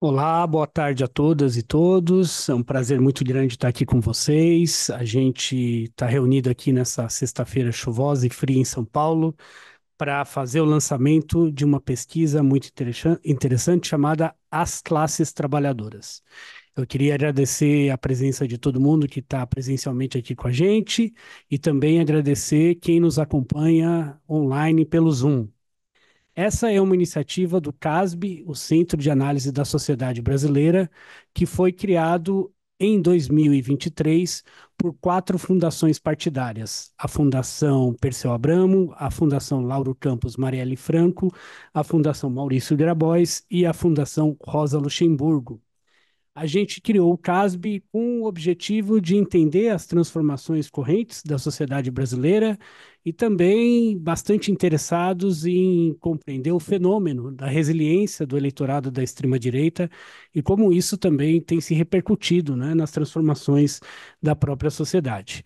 Olá, boa tarde a todas e todos. É um prazer muito grande estar aqui com vocês. A gente está reunido aqui nessa sexta-feira chuvosa e fria em São Paulo para fazer o lançamento de uma pesquisa muito interessante chamada As Classes Trabalhadoras. Eu queria agradecer a presença de todo mundo que está presencialmente aqui com a gente e também agradecer quem nos acompanha online pelo Zoom. Essa é uma iniciativa do CASB, o Centro de Análise da Sociedade Brasileira, que foi criado em 2023 por quatro fundações partidárias: a Fundação Perseu Abramo, a Fundação Lauro Campos Marielle Franco, a Fundação Maurício Grabois e a Fundação Rosa Luxemburgo a gente criou o CASB com o objetivo de entender as transformações correntes da sociedade brasileira e também bastante interessados em compreender o fenômeno da resiliência do eleitorado da extrema-direita e como isso também tem se repercutido né, nas transformações da própria sociedade.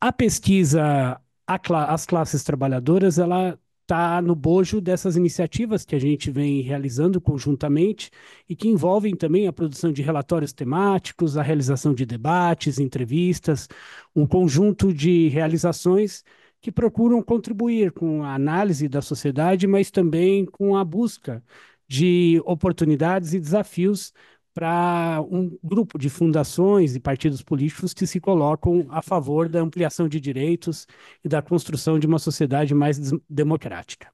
A pesquisa As Classes Trabalhadoras, ela está no bojo dessas iniciativas que a gente vem realizando conjuntamente e que envolvem também a produção de relatórios temáticos, a realização de debates, entrevistas, um conjunto de realizações que procuram contribuir com a análise da sociedade, mas também com a busca de oportunidades e desafios para um grupo de fundações e partidos políticos que se colocam a favor da ampliação de direitos e da construção de uma sociedade mais democrática.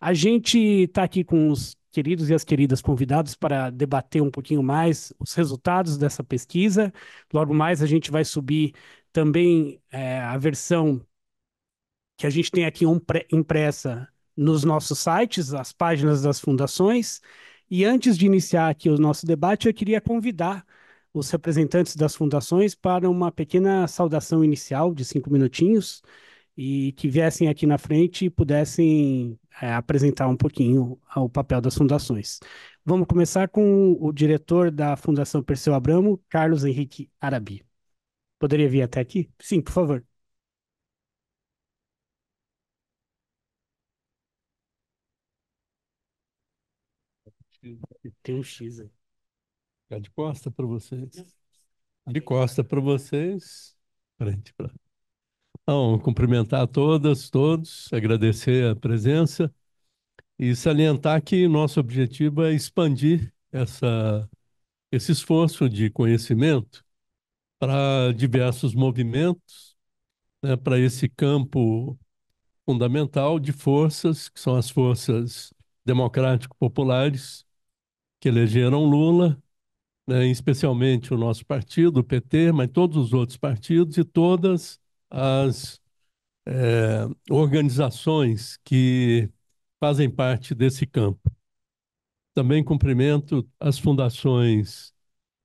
A gente está aqui com os queridos e as queridas convidados para debater um pouquinho mais os resultados dessa pesquisa. Logo mais a gente vai subir também é, a versão que a gente tem aqui impressa nos nossos sites, as páginas das fundações. E antes de iniciar aqui o nosso debate, eu queria convidar os representantes das fundações para uma pequena saudação inicial de cinco minutinhos e que viessem aqui na frente e pudessem é, apresentar um pouquinho o papel das fundações. Vamos começar com o diretor da Fundação Perseu Abramo, Carlos Henrique Arabi. Poderia vir até aqui? Sim, por favor. Tem um X aí. Ficar tá de costa para vocês. Tá de costa para vocês. Frente para. Então, cumprimentar todas, todos, agradecer a presença e salientar que nosso objetivo é expandir essa, esse esforço de conhecimento para diversos movimentos, né, para esse campo fundamental de forças, que são as forças democrático-populares, que elegeram Lula, né, especialmente o nosso partido, o PT, mas todos os outros partidos e todas as é, organizações que fazem parte desse campo. Também cumprimento as fundações,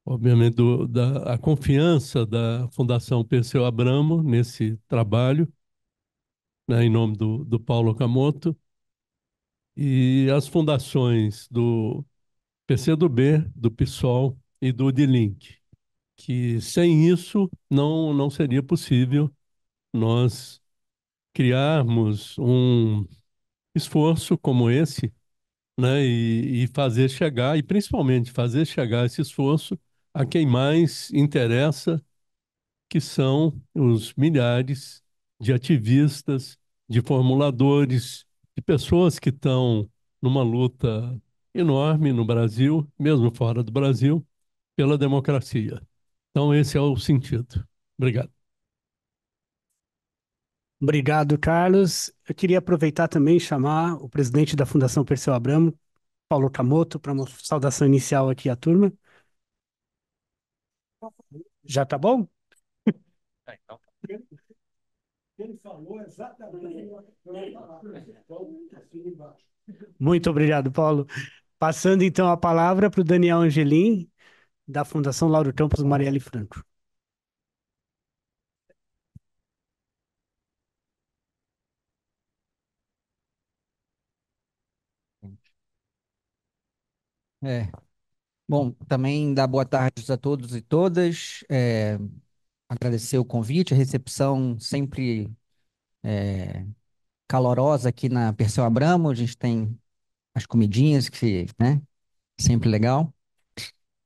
obviamente, do, da, a confiança da Fundação Perseu Abramo nesse trabalho, né, em nome do, do Paulo Camoto, e as fundações do PCdoB, do PSOL e do DLINK, que sem isso não, não seria possível nós criarmos um esforço como esse né, e, e fazer chegar, e principalmente fazer chegar esse esforço a quem mais interessa, que são os milhares de ativistas, de formuladores, de pessoas que estão numa luta enorme no Brasil, mesmo fora do Brasil, pela democracia. Então, esse é o sentido. Obrigado. Obrigado, Carlos. Eu queria aproveitar também e chamar o presidente da Fundação Perseu Abramo, Paulo Camoto, para uma saudação inicial aqui à turma. Já tá bom? É, então. Ele falou exatamente Muito obrigado, Paulo. Passando então a palavra para o Daniel Angelim, da Fundação Lauro Campos Marielle Franco. É. Bom, também dá boa tarde a todos e todas. É, agradecer o convite, a recepção sempre é, calorosa aqui na Perseu Abramo. A gente tem as comidinhas, que, né? Sempre legal.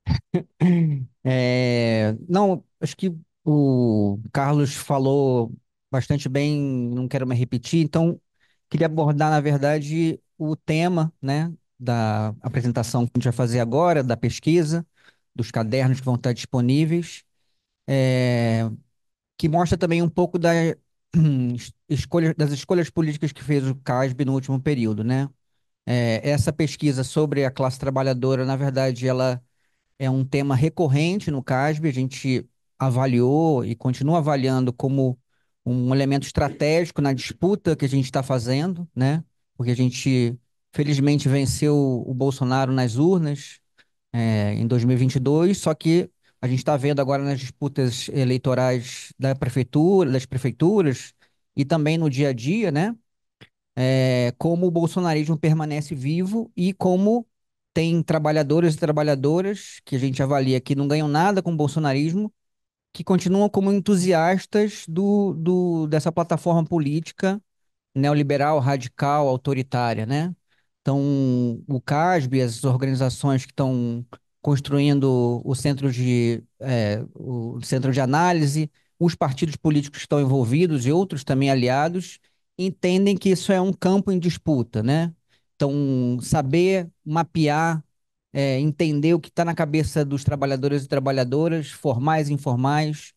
É, não, acho que o Carlos falou bastante bem, não quero me repetir, então queria abordar, na verdade, o tema, né, da apresentação que a gente vai fazer agora, da pesquisa, dos cadernos que vão estar disponíveis, é, que mostra também um pouco da, escolha, das escolhas políticas que fez o CASB no último período, né? É, essa pesquisa sobre a classe trabalhadora, na verdade, ela é um tema recorrente no CASB, a gente avaliou e continua avaliando como um elemento estratégico na disputa que a gente está fazendo, né? Porque a gente, felizmente, venceu o Bolsonaro nas urnas é, em 2022, só que a gente está vendo agora nas disputas eleitorais da prefeitura, das prefeituras e também no dia a dia, né? é, como o bolsonarismo permanece vivo e como tem trabalhadores e trabalhadoras que a gente avalia que não ganham nada com o bolsonarismo, que continuam como entusiastas do, do dessa plataforma política neoliberal, radical, autoritária, né? Então, o CASB, as organizações que estão construindo o centro de, é, o centro de análise, os partidos políticos que estão envolvidos e outros também aliados, entendem que isso é um campo em disputa, né? Então, saber mapear, é, entender o que está na cabeça dos trabalhadores e trabalhadoras, formais e informais,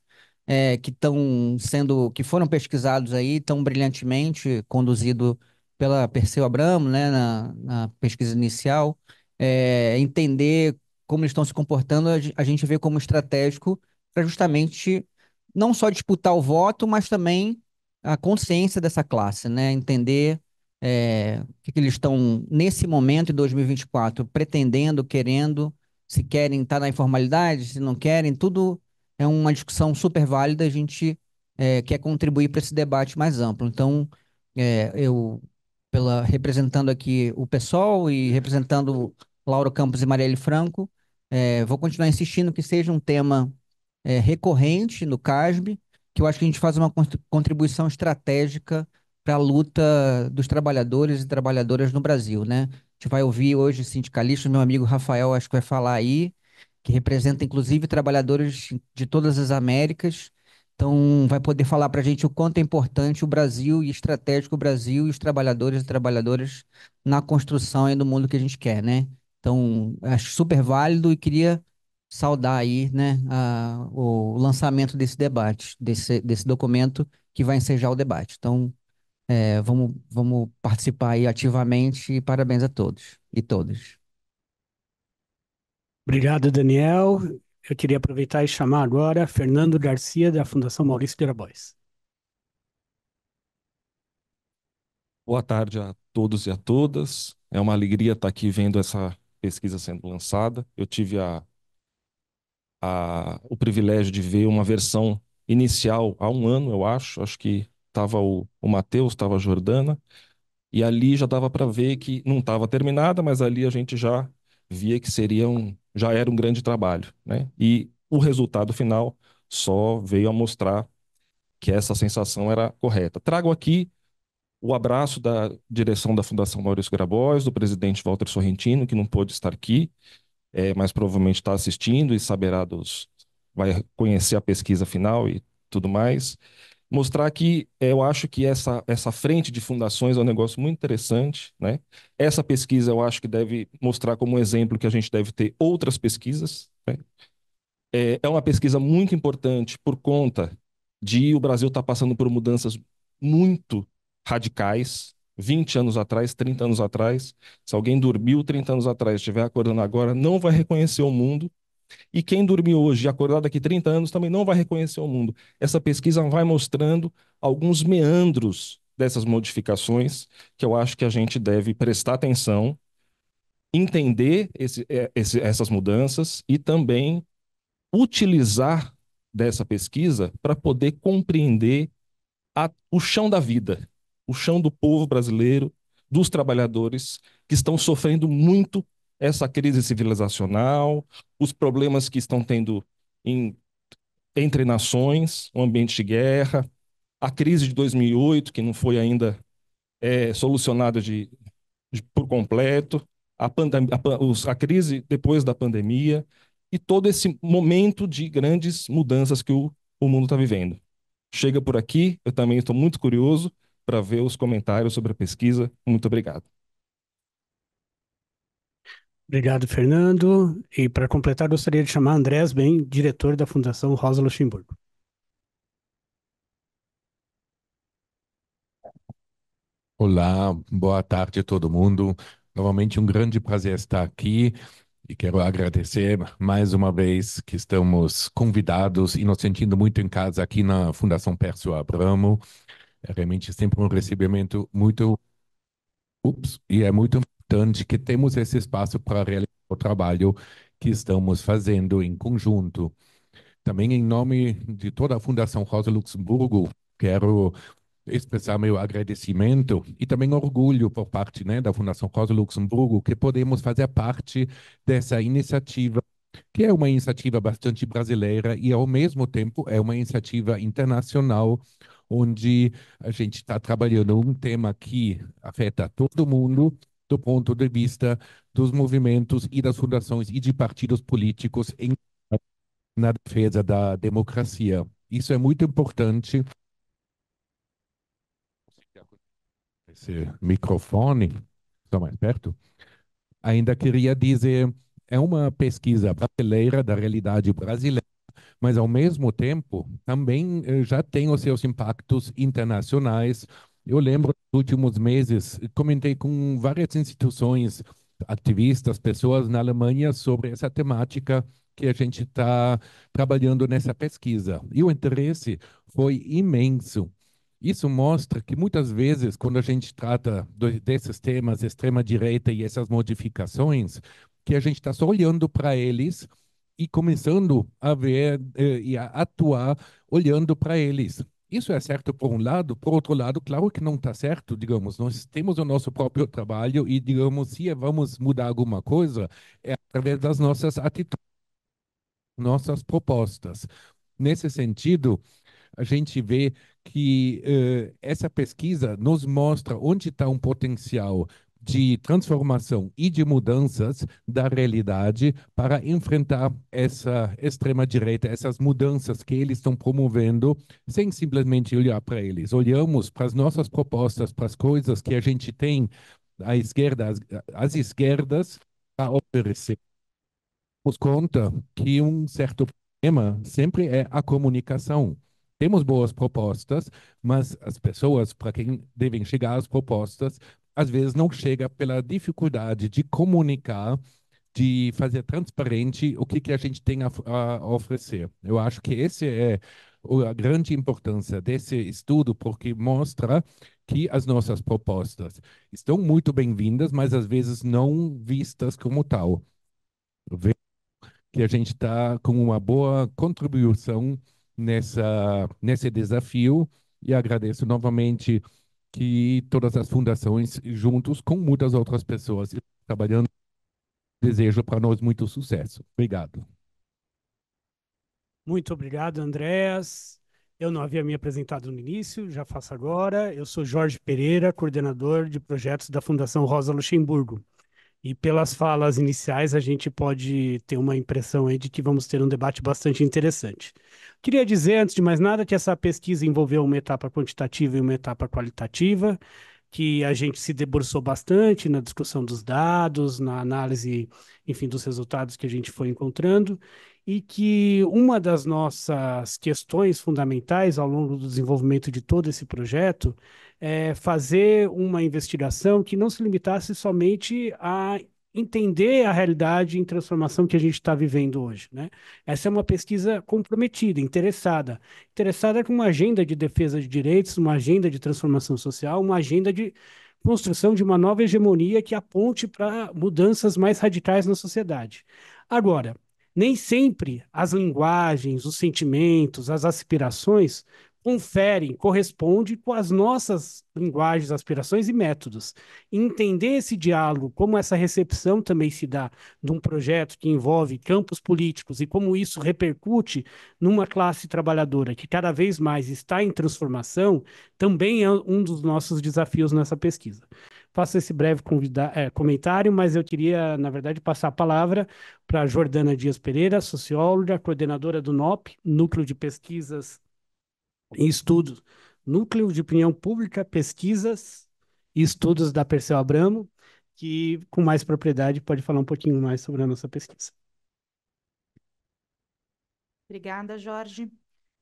é, que estão sendo, que foram pesquisados aí tão brilhantemente, conduzido pela Perseu Abramo, né, na, na pesquisa inicial, é, entender como eles estão se comportando, a gente vê como estratégico para justamente não só disputar o voto, mas também a consciência dessa classe, né? entender é, o que, que, eles estão, nesse momento, em 2024, pretendendo, querendo, se querem estar tá na informalidade, se não querem, tudo é uma discussão super válida, a gente é, quer contribuir para esse debate mais amplo. Então, é, eu, pela, representando aqui o pessoal e representando Lauro Campos e Marielle Franco, é, vou continuar insistindo que seja um tema é, recorrente no CASB, que eu acho que a gente faz uma contribuição estratégica para a luta dos trabalhadores e trabalhadoras no Brasil, né? A gente vai ouvir hoje sindicalistas, meu amigo Rafael acho que vai falar aí, que representa inclusive trabalhadores de todas as Américas, então vai poder falar para a gente o quanto é importante o Brasil e estratégico o Brasil e os trabalhadores e trabalhadoras na construção aí do mundo que a gente quer, né? Então, acho super válido e queria saudar aí, né, a, o lançamento desse debate, desse, desse documento que vai ensejar o debate. Então, é, vamos, vamos participar aí ativamente e parabéns a todos e todas. Obrigado, Daniel. Eu queria aproveitar e chamar agora Fernando Garcia, da Fundação Maurício de Arabois. Boa tarde a todos e a todas. É uma alegria estar aqui vendo essa pesquisa sendo lançada. Eu tive a a, o privilégio de ver uma versão inicial há um ano, eu acho. Acho que estava o, o Matheus, estava a Jordana. E ali já dava para ver que não estava terminada, mas ali a gente já via que seria um, já era um grande trabalho. Né? E o resultado final só veio a mostrar que essa sensação era correta. Trago aqui o abraço da direção da Fundação Maurício Grabois, do presidente Walter Sorrentino, que não pôde estar aqui, é, mas provavelmente está assistindo e saberá dos. vai conhecer a pesquisa final e tudo mais. Mostrar que é, eu acho que essa, essa frente de fundações é um negócio muito interessante. Né? Essa pesquisa eu acho que deve mostrar como exemplo que a gente deve ter outras pesquisas. Né? É, é uma pesquisa muito importante por conta de o Brasil estar tá passando por mudanças muito radicais 20 anos atrás, 30 anos atrás. Se alguém dormiu 30 anos atrás, estiver acordando agora, não vai reconhecer o mundo. E quem dormiu hoje e acordar daqui 30 anos também não vai reconhecer o mundo. Essa pesquisa vai mostrando alguns meandros dessas modificações que eu acho que a gente deve prestar atenção, entender esse, é, esse, essas mudanças e também utilizar dessa pesquisa para poder compreender a, o chão da vida, o chão do povo brasileiro, dos trabalhadores, que estão sofrendo muito essa crise civilizacional, os problemas que estão tendo em, entre nações, o ambiente de guerra, a crise de 2008, que não foi ainda é, solucionada de, de, por completo, a, a, a crise depois da pandemia e todo esse momento de grandes mudanças que o, o mundo está vivendo. Chega por aqui, eu também estou muito curioso para ver os comentários sobre a pesquisa. Muito obrigado. Obrigado, Fernando. E para completar, gostaria de chamar Andrés Bem, diretor da Fundação Rosa Luxemburgo. Olá, boa tarde a todo mundo. Novamente um grande prazer estar aqui e quero agradecer mais uma vez que estamos convidados e nos sentindo muito em casa aqui na Fundação Pércio Abramo. É realmente sempre um recebimento muito. Ups, e é muito importante que temos esse espaço para realizar o trabalho que estamos fazendo em conjunto. Também, em nome de toda a Fundação Rosa Luxemburgo, quero expressar meu agradecimento e também orgulho por parte né, da Fundação Rosa Luxemburgo que podemos fazer parte dessa iniciativa que é uma iniciativa bastante brasileira e, ao mesmo tempo, é uma iniciativa internacional onde a gente está trabalhando um tema que afeta todo mundo do ponto de vista dos movimentos e das fundações e de partidos políticos em, na defesa da democracia. Isso é muito importante. Esse microfone, está mais perto. Ainda queria dizer, é uma pesquisa brasileira da realidade brasileira mas ao mesmo tempo também eh, já tem os seus impactos internacionais. Eu lembro nos últimos meses, comentei com várias instituições, ativistas, pessoas na Alemanha sobre essa temática que a gente está trabalhando nessa pesquisa. E o interesse foi imenso. Isso mostra que muitas vezes, quando a gente trata desses temas, extrema-direita e essas modificações, que a gente está só olhando para eles e começando a ver eh, e a atuar olhando para eles. Isso é certo por um lado, por outro lado, claro que não está certo, digamos, nós temos o nosso próprio trabalho e, digamos, se vamos mudar alguma coisa, é através das nossas atitudes, nossas propostas. Nesse sentido, a gente vê que eh, essa pesquisa nos mostra onde está um potencial de transformação e de mudanças da realidade para enfrentar essa extrema-direita, essas mudanças que eles estão promovendo, sem simplesmente olhar para eles. Olhamos para as nossas propostas, para as coisas que a gente tem à esquerda, as, as esquerdas, a oferecer. Nos conta que um certo problema sempre é a comunicação temos boas propostas, mas as pessoas para quem devem chegar as propostas às vezes não chega pela dificuldade de comunicar, de fazer transparente o que, que a gente tem a, a oferecer. Eu acho que esse é a grande importância desse estudo, porque mostra que as nossas propostas estão muito bem-vindas, mas às vezes não vistas como tal. que a gente está com uma boa contribuição nessa, nesse desafio e agradeço novamente que todas as fundações, juntos com muitas outras pessoas trabalhando, desejo para nós muito sucesso. Obrigado. Muito obrigado, Andréas. Eu não havia me apresentado no início, já faço agora. Eu sou Jorge Pereira, coordenador de projetos da Fundação Rosa Luxemburgo. E pelas falas iniciais, a gente pode ter uma impressão aí de que vamos ter um debate bastante interessante. Queria dizer, antes de mais nada, que essa pesquisa envolveu uma etapa quantitativa e uma etapa qualitativa, que a gente se debruçou bastante na discussão dos dados, na análise, enfim, dos resultados que a gente foi encontrando, e que uma das nossas questões fundamentais ao longo do desenvolvimento de todo esse projeto é, fazer uma investigação que não se limitasse somente a entender a realidade em transformação que a gente está vivendo hoje. Né? Essa é uma pesquisa comprometida, interessada. Interessada com uma agenda de defesa de direitos, uma agenda de transformação social, uma agenda de construção de uma nova hegemonia que aponte para mudanças mais radicais na sociedade. Agora, nem sempre as linguagens, os sentimentos, as aspirações conferem, corresponde com as nossas linguagens, aspirações e métodos. entender esse diálogo, como essa recepção também se dá de um projeto que envolve campos políticos e como isso repercute numa classe trabalhadora que cada vez mais está em transformação, também é um dos nossos desafios nessa pesquisa. Faço esse breve é, comentário, mas eu queria, na verdade, passar a palavra para Jordana Dias Pereira, socióloga, coordenadora do NOP, Núcleo de Pesquisas em estudos Núcleo de Opinião Pública, Pesquisas e Estudos da Perseu Abramo, que com mais propriedade pode falar um pouquinho mais sobre a nossa pesquisa. Obrigada, Jorge.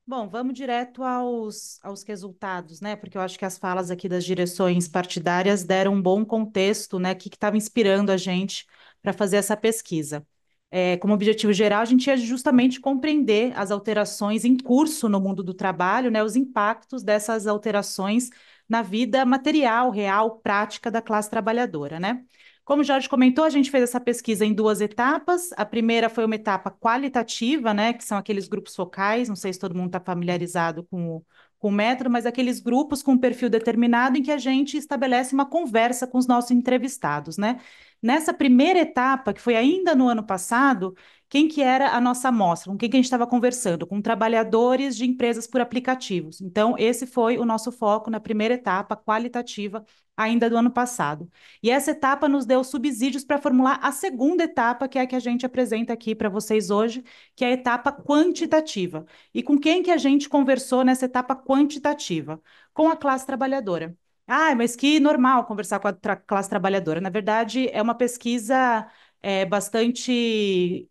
Bom, vamos direto aos, aos resultados, né? Porque eu acho que as falas aqui das direções partidárias deram um bom contexto, né? O que estava inspirando a gente para fazer essa pesquisa é, como objetivo geral, a gente ia é justamente compreender as alterações em curso no mundo do trabalho, né, os impactos dessas alterações na vida material, real, prática da classe trabalhadora, né? Como o Jorge comentou, a gente fez essa pesquisa em duas etapas. A primeira foi uma etapa qualitativa, né, que são aqueles grupos focais, não sei se todo mundo está familiarizado com o, com o método, mas aqueles grupos com um perfil determinado em que a gente estabelece uma conversa com os nossos entrevistados, né? Nessa primeira etapa, que foi ainda no ano passado, quem que era a nossa amostra? Com quem que a gente estava conversando? Com trabalhadores de empresas por aplicativos. Então, esse foi o nosso foco na primeira etapa qualitativa ainda do ano passado. E essa etapa nos deu subsídios para formular a segunda etapa, que é a que a gente apresenta aqui para vocês hoje, que é a etapa quantitativa. E com quem que a gente conversou nessa etapa quantitativa? Com a classe trabalhadora. Ah, mas que normal conversar com a tra classe trabalhadora. Na verdade, é uma pesquisa é, bastante.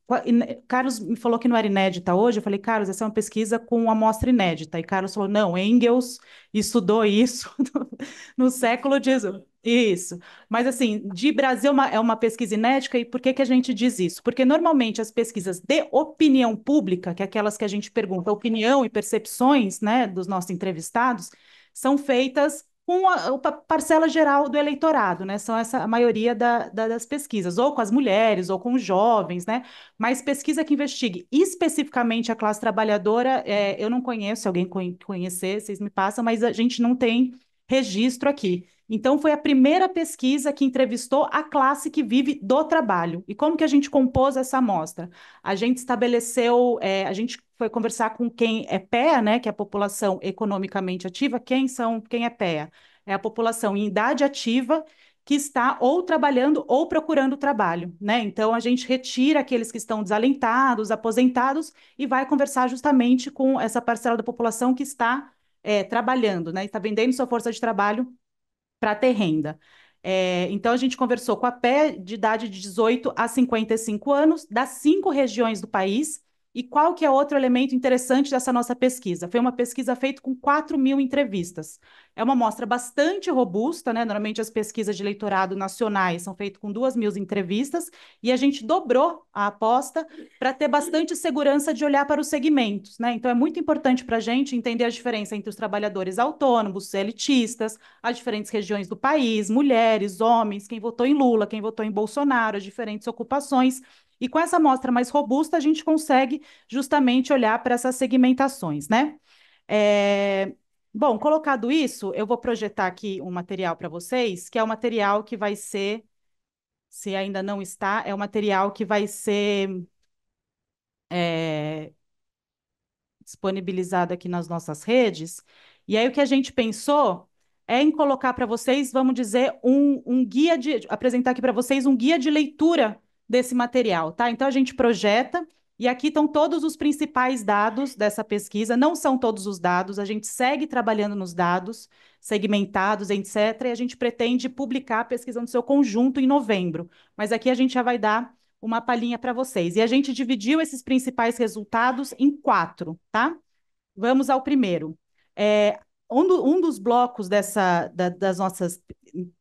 Carlos me falou que não era inédita hoje. Eu falei, Carlos, essa é uma pesquisa com amostra inédita. E Carlos falou: não, Engels estudou isso no, século XIX. Isso. Mas, assim, de Brasil é, é uma pesquisa inédita. E por que, que a gente diz isso? Porque, normalmente, as pesquisas de opinião pública, que é aquelas que a gente pergunta opinião e percepções né, dos nossos entrevistados, são feitas com a, a, parcela geral do eleitorado, né? São essa a maioria da, da, das pesquisas, ou com as mulheres, ou com os jovens, né? Mas pesquisa que investigue especificamente a classe trabalhadora, é, eu não conheço, se alguém conhecer, vocês me passam, mas a gente não tem registro aqui. Então, foi a primeira pesquisa que entrevistou a classe que vive do trabalho. E como que a gente compôs essa amostra? A gente estabeleceu, é, a gente foi conversar com quem é PEA, né, que é a população economicamente ativa. Quem são, quem é PEA? É a população em idade ativa que está ou trabalhando ou procurando trabalho, né? Então a gente retira aqueles que estão desalentados, aposentados e vai conversar justamente com essa parcela da população que está é, trabalhando, né? Está vendendo sua força de trabalho para ter renda. É, então, a gente conversou com a PE de idade de 18 a 55 anos, das cinco regiões do país, e qual que é outro elemento interessante dessa nossa pesquisa? Foi uma pesquisa feita com 4 mil entrevistas. É uma amostra bastante robusta, né? Normalmente as pesquisas de eleitorado nacionais são feitas com 2 mil entrevistas, e a gente dobrou a aposta para ter bastante segurança de olhar para os segmentos, né? Então é muito importante para a gente entender a diferença entre os trabalhadores autônomos, elitistas, as diferentes regiões do país, mulheres, homens, quem votou em Lula, quem votou em Bolsonaro, as diferentes ocupações. E com essa amostra mais robusta, a gente consegue justamente olhar para essas segmentações, né? É... Bom, colocado isso, eu vou projetar aqui um material para vocês, que é o um material que vai ser, se ainda não está, é o um material que vai ser é... disponibilizado aqui nas nossas redes. E aí o que a gente pensou é em colocar para vocês, vamos dizer, um, um guia de apresentar aqui para vocês um guia de leitura desse material, tá? Então a gente projeta e aqui estão todos os principais dados dessa pesquisa. Não são todos os dados, a gente segue trabalhando nos dados segmentados, etc. E a gente pretende publicar a pesquisa no seu conjunto em novembro. Mas aqui a gente já vai dar uma palhinha para vocês. E a gente dividiu esses principais resultados em quatro, tá? Vamos ao primeiro. É, um, do, um, dos blocos dessa, da, das nossas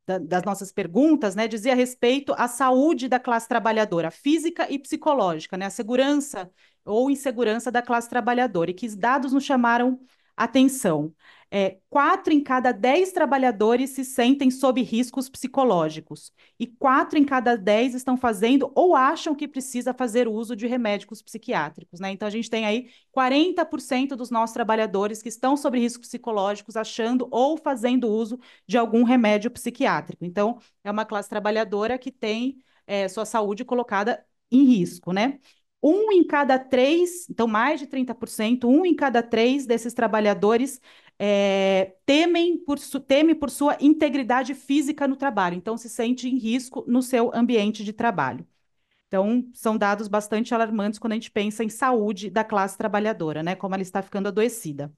das nossas perguntas, né, dizia a respeito à saúde da classe trabalhadora, física e psicológica, né, a segurança ou insegurança da classe trabalhadora, e que os dados nos chamaram atenção é, quatro em cada dez trabalhadores se sentem sob riscos psicológicos e quatro em cada dez estão fazendo ou acham que precisa fazer uso de remédios psiquiátricos. Né? Então, a gente tem aí 40% dos nossos trabalhadores que estão sob riscos psicológicos achando ou fazendo uso de algum remédio psiquiátrico. Então, é uma classe trabalhadora que tem é, sua saúde colocada em risco, né? Um em cada três, então mais de 30%, um em cada três desses trabalhadores é, temem por su, teme por sua integridade física no trabalho, então se sente em risco no seu ambiente de trabalho. Então, são dados bastante alarmantes quando a gente pensa em saúde da classe trabalhadora, né? Como ela está ficando adoecida.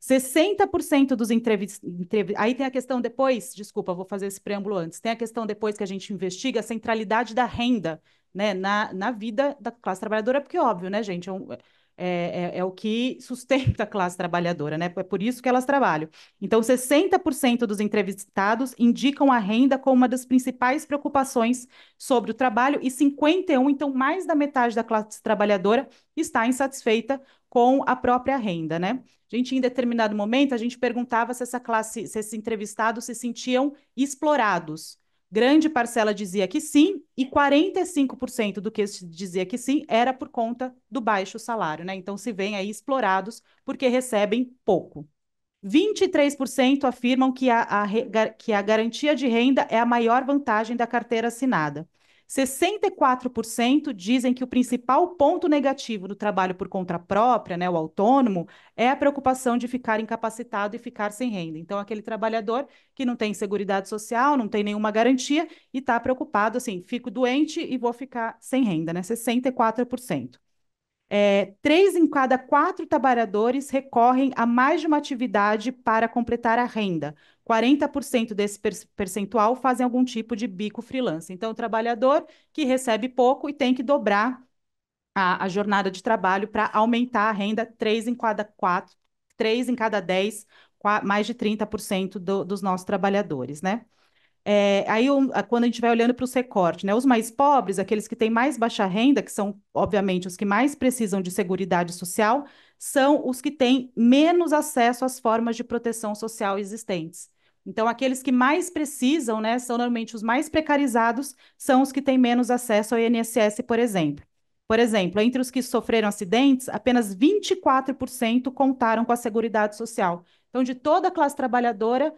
60% dos entrevistados. Aí tem a questão depois, desculpa, vou fazer esse preâmbulo antes. Tem a questão depois que a gente investiga a centralidade da renda né, na, na vida da classe trabalhadora, porque, é óbvio, né, gente? É um, é, é, é, o que sustenta a classe trabalhadora, né? É por isso que elas trabalham. Então, 60% dos entrevistados indicam a renda como uma das principais preocupações sobre o trabalho, e 51%, então, mais da metade da classe trabalhadora está insatisfeita com a própria renda, né? A gente, em determinado momento, a gente perguntava se essa classe, se esses entrevistados se sentiam explorados. Grande parcela dizia que sim, e 45% do que dizia que sim era por conta do baixo salário, né? Então se veem aí explorados porque recebem pouco. 23% afirmam que a, a, que a garantia de renda é a maior vantagem da carteira assinada. 64% dizem que o principal ponto negativo do trabalho por conta própria, né, o autônomo, é a preocupação de ficar incapacitado e ficar sem renda. Então, aquele trabalhador que não tem seguridade social, não tem nenhuma garantia e está preocupado assim, fico doente e vou ficar sem renda, né? 64%. É, três em cada quatro trabalhadores recorrem a mais de uma atividade para completar a renda. 40% desse percentual fazem algum tipo de bico freelance. Então, o trabalhador que recebe pouco e tem que dobrar a, a jornada de trabalho para aumentar a renda, três em cada quatro, três em cada dez, mais de 30% do, dos nossos trabalhadores, né? É, aí, um, quando a gente vai olhando para os recortes, né? Os mais pobres, aqueles que têm mais baixa renda, que são, obviamente, os que mais precisam de seguridade social, são os que têm menos acesso às formas de proteção social existentes. Então, aqueles que mais precisam, né, são normalmente os mais precarizados, são os que têm menos acesso ao INSS, por exemplo. Por exemplo, entre os que sofreram acidentes, apenas 24% contaram com a Seguridade Social, então, de toda a classe trabalhadora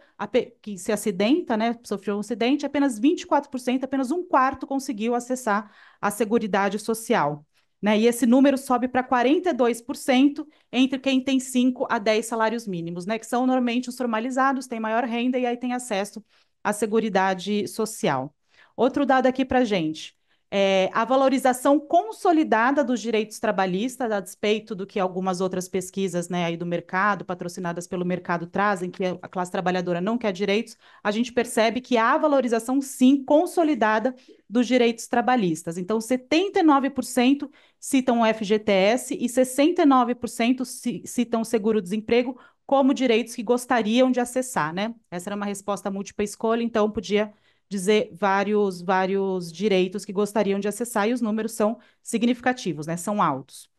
que se acidenta, né, sofreu um acidente, apenas 24%, apenas um quarto conseguiu acessar a Seguridade Social. Né? E esse número sobe para 42% entre quem tem 5 a 10 salários mínimos, né? que são normalmente os formalizados, têm maior renda e aí tem acesso à Seguridade Social. Outro dado aqui para gente é, a valorização consolidada dos direitos trabalhistas, a despeito do que algumas outras pesquisas né, aí do mercado, patrocinadas pelo mercado, trazem, que a classe trabalhadora não quer direitos, a gente percebe que há valorização, sim, consolidada dos direitos trabalhistas. Então, 79% citam o FGTS e 69% citam o seguro-desemprego como direitos que gostariam de acessar, né? Essa era uma resposta múltipla escolha, então podia dizer vários, vários direitos que gostariam de acessar e os números são significativos, né? São altos.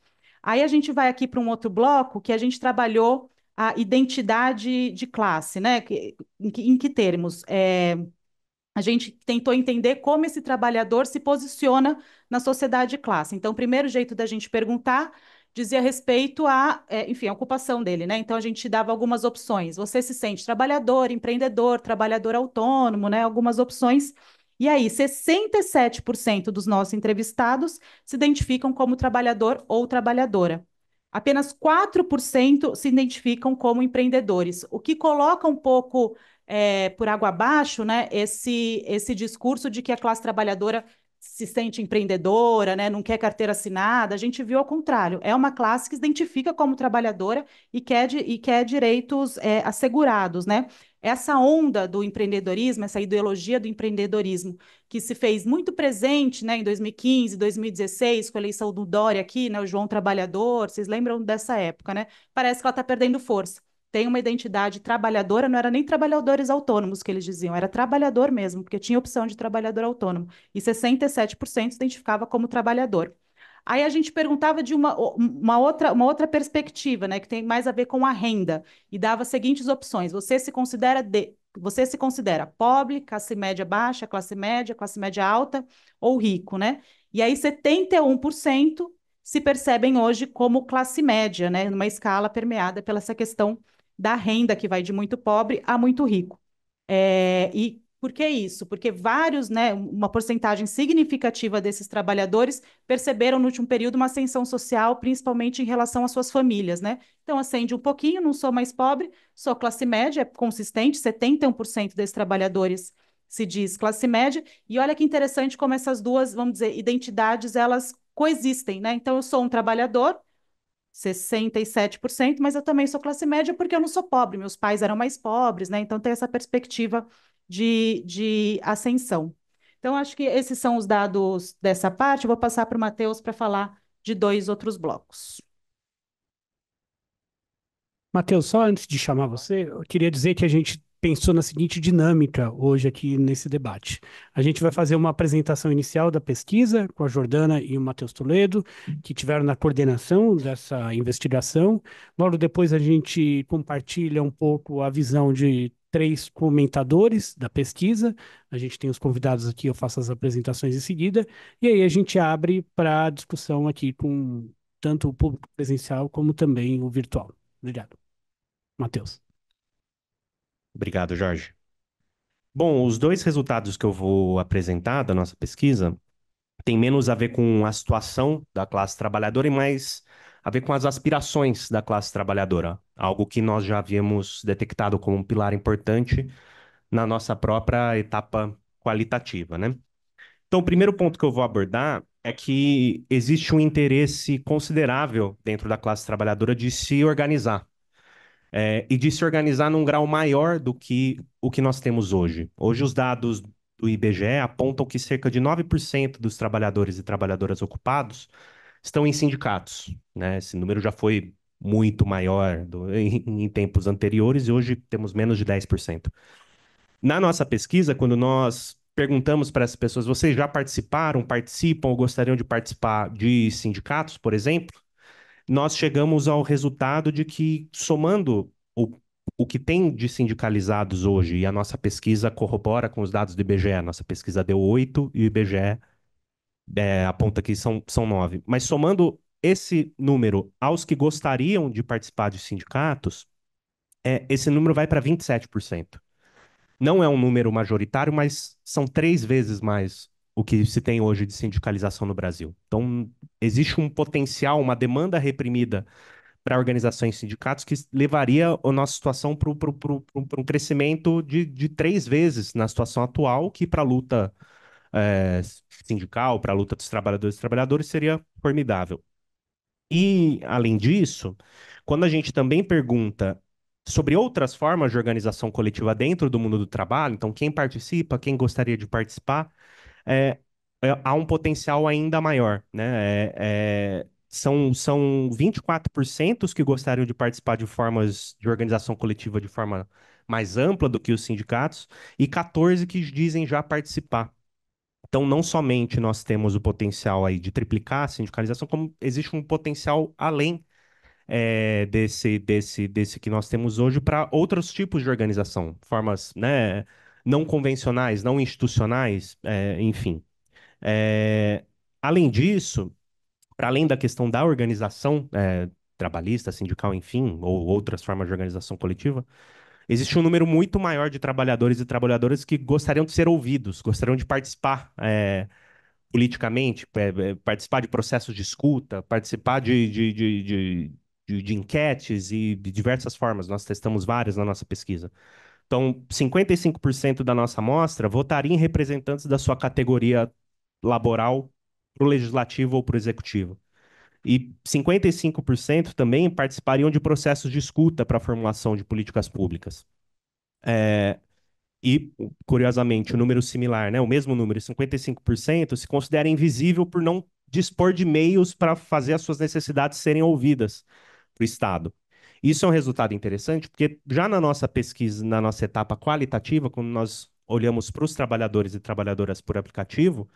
Aí a gente vai aqui para um outro bloco que a gente trabalhou a identidade de classe, né? Em que, em que termos? É, a gente tentou entender como esse trabalhador se posiciona na sociedade de classe. Então, o primeiro jeito da gente perguntar dizia respeito à, é, enfim, à ocupação dele, né? Então a gente dava algumas opções. Você se sente trabalhador, empreendedor, trabalhador autônomo, né? Algumas opções. E aí, 67% dos nossos entrevistados se identificam como trabalhador ou trabalhadora. Apenas 4% se identificam como empreendedores, o que coloca um pouco é, por água abaixo né, esse, esse discurso de que a classe trabalhadora se sente empreendedora, né, não quer carteira assinada, a gente viu ao contrário. É uma classe que se identifica como trabalhadora e quer, e quer direitos é, assegurados, né? Essa onda do empreendedorismo, essa ideologia do empreendedorismo, que se fez muito presente né, em 2015, 2016, com a eleição do Dória aqui, né, o João Trabalhador, vocês lembram dessa época, né? Parece que ela está perdendo força tem uma identidade trabalhadora, não era nem trabalhadores autônomos que eles diziam, era trabalhador mesmo, porque tinha opção de trabalhador autônomo, e 67% se identificava como trabalhador. Aí a gente perguntava de uma, uma, outra, uma outra perspectiva, né, que tem mais a ver com a renda, e dava as seguintes opções: você se considera de, você se considera pobre, classe média baixa, classe média, classe média alta ou rico, né? E aí 71% se percebem hoje como classe média, né, numa escala permeada pela essa questão da renda que vai de muito pobre a muito rico. É, e por que isso? Porque vários, né, uma porcentagem significativa desses trabalhadores perceberam no último período uma ascensão social, principalmente em relação às suas famílias, né? Então acende um pouquinho, não sou mais pobre, sou classe média, é consistente, 71% desses trabalhadores se diz classe média, e olha que interessante como essas duas, vamos dizer, identidades, elas coexistem, né? Então eu sou um trabalhador, 67%, mas eu também sou classe média porque eu não sou pobre, meus pais eram mais pobres, né? Então tem essa perspectiva de, de ascensão. Então, acho que esses são os dados dessa parte. Eu vou passar para o Matheus para falar de dois outros blocos. Matheus, só antes de chamar você, eu queria dizer que a gente pensou na seguinte dinâmica hoje aqui nesse debate. A gente vai fazer uma apresentação inicial da pesquisa com a Jordana e o Matheus Toledo, que tiveram na coordenação dessa investigação. Logo depois a gente compartilha um pouco a visão de três comentadores da pesquisa. A gente tem os convidados aqui, eu faço as apresentações em seguida. E aí a gente abre para discussão aqui com tanto o público presencial como também o virtual. Obrigado. Matheus. Obrigado, Jorge. Bom, os dois resultados que eu vou apresentar da nossa pesquisa têm menos a ver com a situação da classe trabalhadora e mais a ver com as aspirações da classe trabalhadora, algo que nós já havíamos detectado como um pilar importante na nossa própria etapa qualitativa, né? Então, o primeiro ponto que eu vou abordar é que existe um interesse considerável dentro da classe trabalhadora de se organizar é, e de se organizar num grau maior do que o que nós temos hoje. Hoje, os dados do IBGE apontam que cerca de 9% dos trabalhadores e trabalhadoras ocupados estão em sindicatos. Né? Esse número já foi muito maior do, em, em tempos anteriores e hoje temos menos de 10%. Na nossa pesquisa, quando nós perguntamos para essas pessoas: vocês já participaram, participam ou gostariam de participar de sindicatos, por exemplo? nós chegamos ao resultado de que, somando o, o que tem de sindicalizados hoje, e a nossa pesquisa corrobora com os dados do IBGE, a nossa pesquisa deu oito e o IBGE é, aponta que são, são nove. Mas somando esse número aos que gostariam de participar de sindicatos, é, esse número vai para 27%. Não é um número majoritário, mas são três vezes mais o que se tem hoje de sindicalização no Brasil. Então, existe um potencial, uma demanda reprimida para organizações e sindicatos que levaria a nossa situação para um crescimento de, de, três vezes na situação atual, que para a luta é, sindical, para a luta dos trabalhadores e trabalhadoras, seria formidável. E, além disso, quando a gente também pergunta sobre outras formas de organização coletiva dentro do mundo do trabalho, então quem participa, quem gostaria de participar, é, é, há um potencial ainda maior, né? É, é são, são 24% os que gostariam de participar de formas de organização coletiva de forma mais ampla do que os sindicatos, e 14% que dizem já participar. Então, não somente nós temos o potencial aí de triplicar a sindicalização, como existe um potencial além é, desse, desse, desse que nós temos hoje para outros tipos de organização, formas, né, não convencionais, não institucionais, é, enfim. É, além disso, para além da questão da organização é, trabalhista, sindical, enfim, ou outras formas de organização coletiva, existe um número muito maior de trabalhadores e trabalhadoras que gostariam de ser ouvidos, gostariam de participar é, politicamente, é, é, participar de processos de escuta, participar de, de, de, de de, de, enquetes e de diversas formas. Nós testamos várias na nossa pesquisa. Então, 55% da nossa amostra votaria em representantes da sua categoria laboral para o legislativo ou para o executivo. E 55% também participariam de processos de escuta para a formulação de políticas públicas. É, e, curiosamente, o um número similar, né, o mesmo número, 55%, se considera invisível por não dispor de meios para fazer as suas necessidades serem ouvidas para o Estado. Isso é um resultado interessante, porque já na nossa pesquisa, na nossa etapa qualitativa, quando nós olhamos para os trabalhadores e trabalhadoras por aplicativo,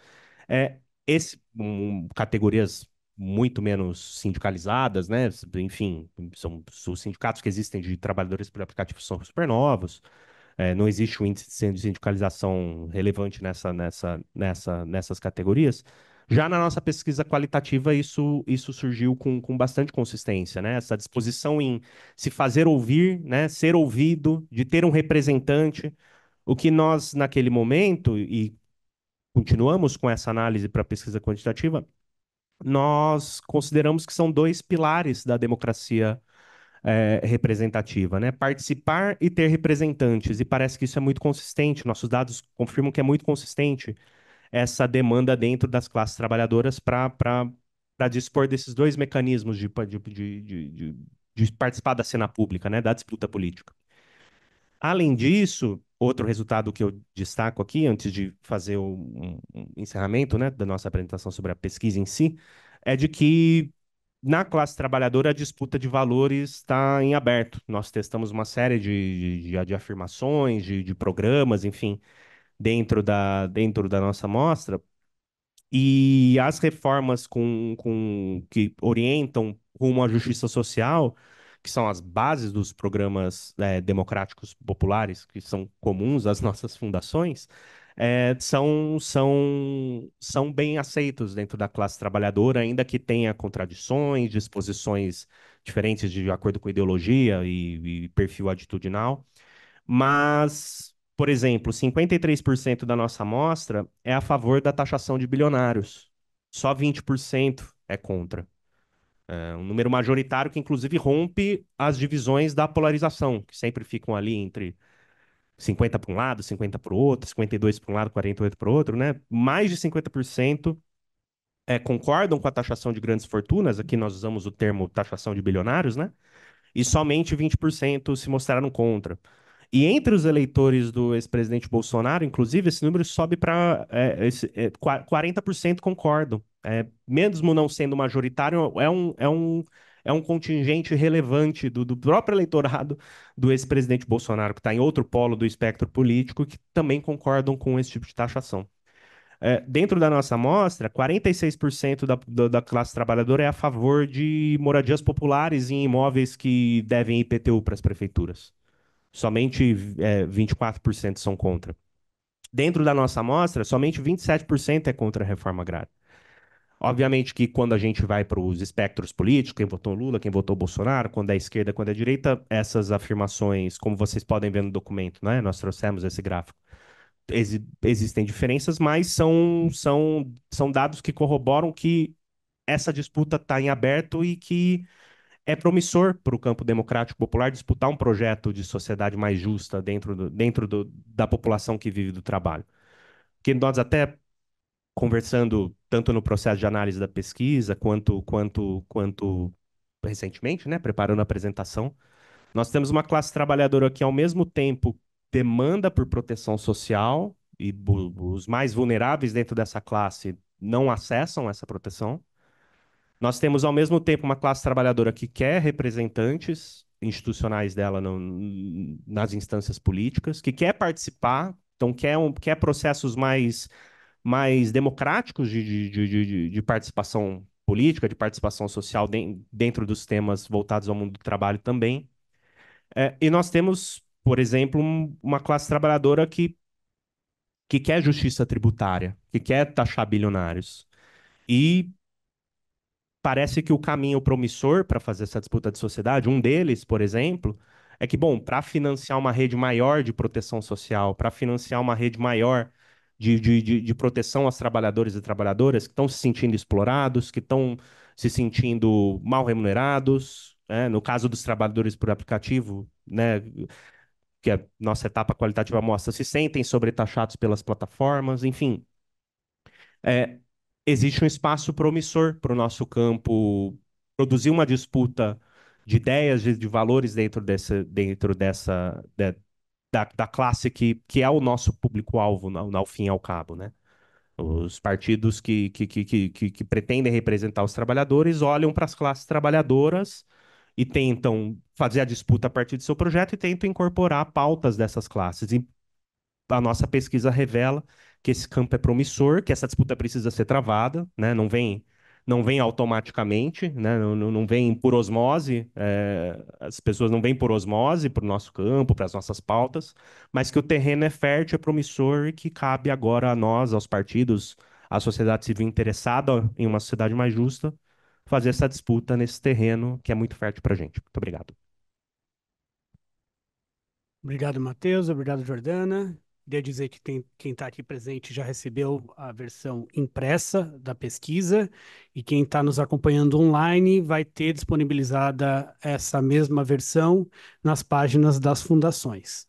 é, esse, um, categorias muito menos sindicalizadas, né? Enfim, são os sindicatos que existem de trabalhadores por aplicativo são super novos. É, não existe um índice de sindicalização relevante nessa, nessa, nessa, nessas categorias. Já na nossa pesquisa qualitativa, isso, isso surgiu com, com bastante consistência, né? Essa disposição em se fazer ouvir, né? ser ouvido, de ter um representante. O que nós, naquele momento, e continuamos com essa análise para a pesquisa quantitativa, nós consideramos que são dois pilares da democracia é, representativa, né? Participar e ter representantes. E parece que isso é muito consistente. Nossos dados confirmam que é muito consistente essa demanda dentro das classes trabalhadoras para dispor desses dois mecanismos de, de, de, de, participar da cena pública, né, da disputa política. Além disso, outro resultado que eu destaco aqui, antes de fazer o um, um encerramento né, da nossa apresentação sobre a pesquisa em si, é de que na classe trabalhadora, a disputa de valores está em aberto. Nós testamos uma série de, de, de afirmações, de, de, programas, enfim, dentro da, dentro da nossa amostra E as reformas com, com, que orientam rumo à justiça social, que são as bases dos programas é, democráticos populares, que são comuns às nossas fundações, é, são, são, são bem aceitos dentro da classe trabalhadora, ainda que tenha contradições, disposições diferentes de acordo com ideologia e, e perfil atitudinal. Mas por exemplo, 53% da nossa amostra é a favor da taxação de bilionários. Só 20% é contra. É um número majoritário que, inclusive, rompe as divisões da polarização, que sempre ficam ali entre 50 para um lado, 50 para o outro, 52 para um lado, 48 para o outro, né? Mais de 50% é, concordam com a taxação de grandes fortunas, aqui nós usamos o termo taxação de bilionários, né? E somente 20% se mostraram contra. E entre os eleitores do ex-presidente Bolsonaro, inclusive, esse número sobe para é, é, 40% concordam. É, mesmo não sendo majoritário, é um, é um, é um contingente relevante do, do próprio eleitorado do ex-presidente Bolsonaro, que está em outro polo do espectro político, que também concordam com esse tipo de taxação. É, dentro da nossa amostra, 46% da, da, da, classe trabalhadora é a favor de moradias populares em imóveis que devem IPTU para as prefeituras somente é, 24% são contra. Dentro da nossa amostra, somente 27% é contra a reforma agrária. Obviamente que quando a gente vai para os espectros políticos, quem votou Lula, quem votou Bolsonaro, quando é esquerda, quando é direita, essas afirmações, como vocês podem ver no documento, né? nós trouxemos esse gráfico, Ex existem diferenças, mas são, são, são dados que corroboram que essa disputa está em aberto e que é promissor para o campo democrático popular disputar um projeto de sociedade mais justa dentro, do, dentro do, da população que vive do trabalho. Que nós até conversando tanto no processo de análise da pesquisa quanto quanto quanto recentemente, né, preparando a apresentação, nós temos uma classe trabalhadora que ao mesmo tempo demanda por proteção social e os mais vulneráveis dentro dessa classe não acessam essa proteção nós temos, ao mesmo tempo, uma classe trabalhadora que quer representantes institucionais dela no, nas instâncias políticas, que quer participar, então quer, um, quer processos mais, mais democráticos de, de, de, de participação política, de participação social de, dentro dos temas voltados ao mundo do trabalho também. É, e nós temos, por exemplo, um, uma classe trabalhadora que, que quer justiça tributária, que quer taxar bilionários. E parece que o caminho promissor para fazer essa disputa de sociedade, um deles, por exemplo, é que, bom, para financiar uma rede maior de proteção social, para financiar uma rede maior de, de, de, de, proteção aos trabalhadores e trabalhadoras que estão se sentindo explorados, que estão se sentindo mal remunerados, né? no caso dos trabalhadores por aplicativo, né? que a nossa etapa qualitativa mostra, se sentem sobretaxados pelas plataformas, enfim. É, existe um espaço promissor para o nosso campo produzir uma disputa de ideias, de, de valores dentro dessa, dentro dessa de, da, da classe que, que é o nosso público-alvo, ao, ao fim e ao cabo, né? Os partidos que, que, que, que, que pretendem representar os trabalhadores olham para as classes trabalhadoras e tentam fazer a disputa a partir do seu projeto e tentam incorporar pautas dessas classes. E a nossa pesquisa revela que esse campo é promissor, que essa disputa precisa ser travada, né? Não vem não vem automaticamente, né? não, não vem por osmose, é... as pessoas não vêm por osmose para o nosso campo, para as nossas pautas, mas que o terreno é fértil, é promissor e que cabe agora a nós, aos partidos, à sociedade civil interessada em uma sociedade mais justa, fazer essa disputa nesse terreno que é muito fértil para a gente. Muito obrigado. Obrigado, Matheus. Obrigado, Jordana. Queria dizer que tem, quem está aqui presente já recebeu a versão impressa da pesquisa e quem está nos acompanhando online vai ter disponibilizada essa mesma versão nas páginas das fundações.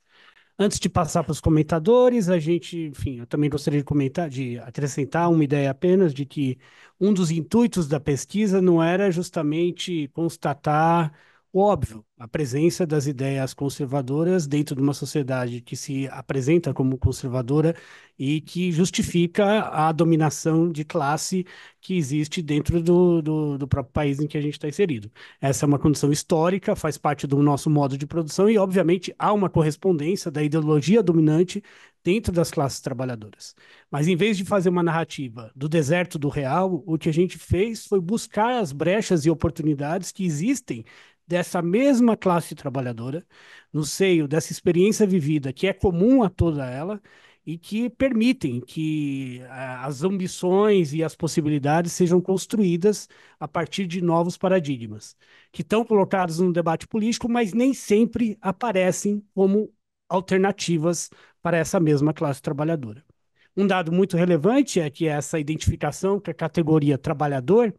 Antes de passar para os comentadores, a gente, enfim, eu também gostaria de comentar, de acrescentar uma ideia apenas de que um dos intuitos da pesquisa não era justamente constatar Óbvio, a presença das ideias conservadoras dentro de uma sociedade que se apresenta como conservadora e que justifica a dominação de classe que existe dentro do, do, do próprio país em que a gente está inserido. Essa é uma condição histórica, faz parte do nosso modo de produção e, obviamente, há uma correspondência da ideologia dominante dentro das classes trabalhadoras. Mas em vez de fazer uma narrativa do deserto do real, o que a gente fez foi buscar as brechas e oportunidades que existem dessa mesma classe trabalhadora, no seio dessa experiência vivida que é comum a toda ela e que permitem que eh, as ambições e as possibilidades sejam construídas a partir de novos paradigmas, que estão colocados no debate político, mas nem sempre aparecem como alternativas para essa mesma classe trabalhadora. Um dado muito relevante é que essa identificação que a categoria trabalhador,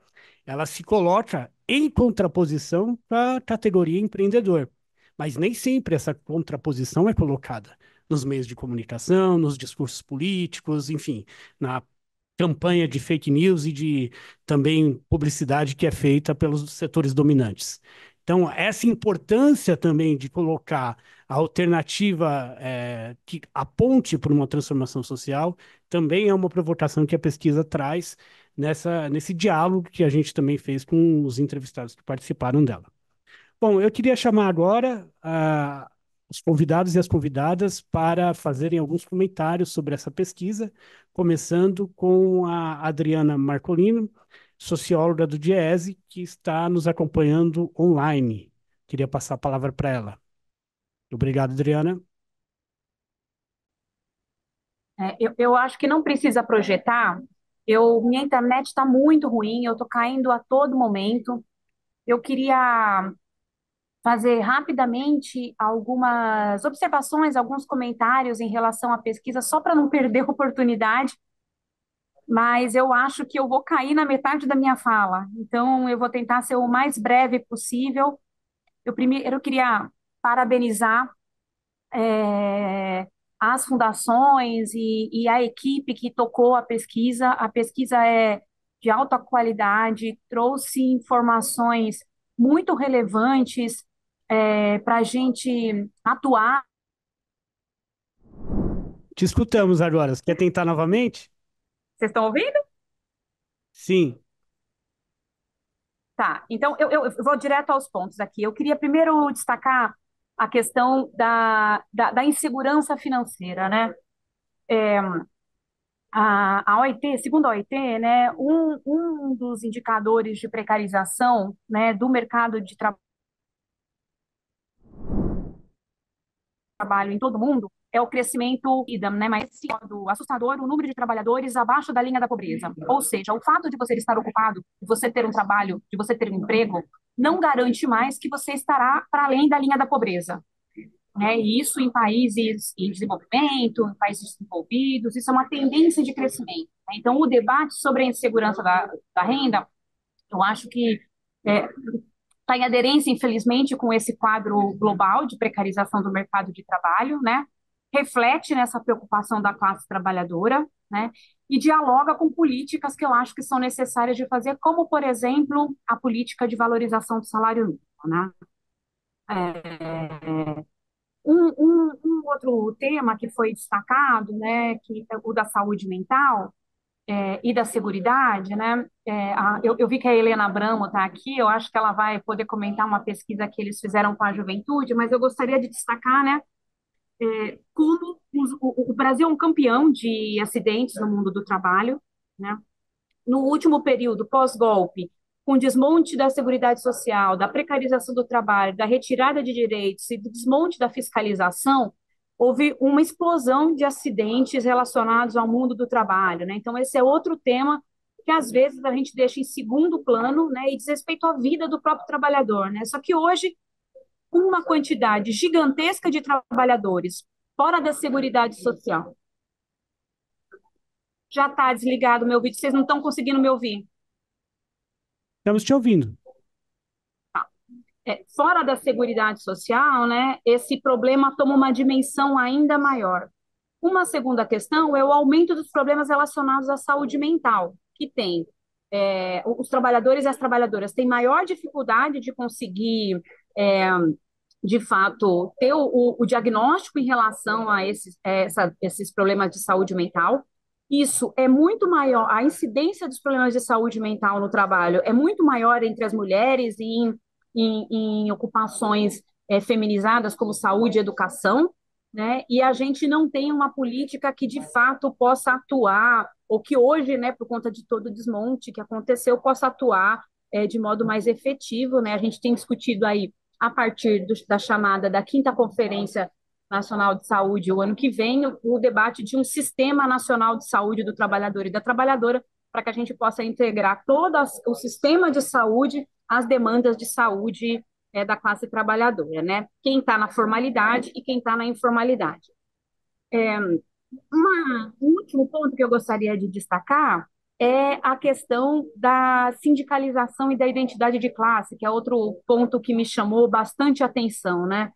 ela se coloca em contraposição à categoria empreendedor. Mas nem sempre essa contraposição é colocada nos meios de comunicação, nos discursos políticos, enfim, na campanha de fake news e de também publicidade que é feita pelos setores dominantes. Então, essa importância também de colocar a alternativa é, que aponte para uma transformação social também é uma provocação que a pesquisa traz nessa, nesse diálogo que a gente também fez com os entrevistados que participaram dela. Bom, eu queria chamar agora uh, os convidados e as convidadas para fazerem alguns comentários sobre essa pesquisa, começando com a Adriana Marcolino, socióloga do Diese, que está nos acompanhando online. Queria passar a palavra para ela. Obrigado, Adriana. É, eu, eu, acho que não precisa projetar eu, minha internet está muito ruim, eu estou caindo a todo momento. Eu queria fazer rapidamente algumas observações, alguns comentários em relação à pesquisa, só para não perder a oportunidade, mas eu acho que eu vou cair na metade da minha fala, então eu vou tentar ser o mais breve possível. Eu primeiro eu queria parabenizar é, as fundações e, e a equipe que tocou a pesquisa. A pesquisa é de alta qualidade, trouxe informações muito relevantes é, para a gente atuar. Te escutamos agora. Você quer tentar novamente? Vocês estão ouvindo? Sim. Tá, então eu, eu, eu vou direto aos pontos aqui. Eu queria primeiro destacar a questão da, da, da insegurança financeira, né? É, a, a OIT, segundo a OIT, né, um, um dos indicadores de precarização né, do mercado de trabalho em todo o mundo é o crescimento idam, né? Mas assustador o número de trabalhadores abaixo da linha da pobreza. Ou seja, o fato de você estar ocupado, de você ter um trabalho, de você ter um emprego, não garante mais que você estará para além da linha da pobreza. Né? E isso em países em desenvolvimento, em países desenvolvidos, isso é uma tendência de crescimento. Né? Então, o debate sobre a insegurança da, da renda, eu acho que é, está em aderência, infelizmente, com esse quadro global de precarização do mercado de trabalho, né? reflete nessa preocupação da classe trabalhadora, né? E dialoga com políticas que eu acho que são necessárias de fazer, como, por exemplo, a política de valorização do salário mínimo, né? É, um, um, um, outro tema que foi destacado, né, que é o da saúde mental é, e da seguridade, né, é, a, eu, eu, vi que a Helena Abramo está aqui, eu acho que ela vai poder comentar uma pesquisa que eles fizeram com a juventude, mas eu gostaria de destacar, né, é, como os, o, o, Brasil é um campeão de acidentes no mundo do trabalho, né? No último período pós-golpe, com desmonte da segurança Social, da precarização do trabalho, da retirada de direitos e do desmonte da fiscalização, houve uma explosão de acidentes relacionados ao mundo do trabalho, né? Então esse é outro tema que às vezes a gente deixa em segundo plano, né, e respeito à vida do próprio trabalhador, né? Só que hoje uma quantidade gigantesca de trabalhadores fora da Seguridade Social. Já está desligado o meu vídeo, vocês não estão conseguindo me ouvir. Estamos te ouvindo. Tá. É, fora da Seguridade Social, né, esse problema toma uma dimensão ainda maior. Uma segunda questão é o aumento dos problemas relacionados à saúde mental, que tem é, os trabalhadores e as trabalhadoras têm maior dificuldade de conseguir é, de fato, ter o, o diagnóstico em relação a esses, é, essa, esses problemas de saúde mental. Isso é muito maior, a incidência dos problemas de saúde mental no trabalho é muito maior entre as mulheres e em, em, em ocupações é, feminizadas como saúde e educação, né? E a gente não tem uma política que de fato possa atuar, ou que hoje, né, por conta de todo o desmonte que aconteceu, possa atuar é, de modo mais efetivo, né? A gente tem discutido aí a partir do, da chamada da quinta conferência nacional de saúde o ano que vem, o, o debate de um sistema nacional de saúde do trabalhador e da trabalhadora, para que a gente possa integrar todo o sistema de saúde às demandas de saúde é, da classe trabalhadora, né? Quem está na formalidade e quem está na informalidade. É, uma, um último ponto que eu gostaria de destacar é a questão da sindicalização e da identidade de classe, que é outro ponto que me chamou bastante atenção, né?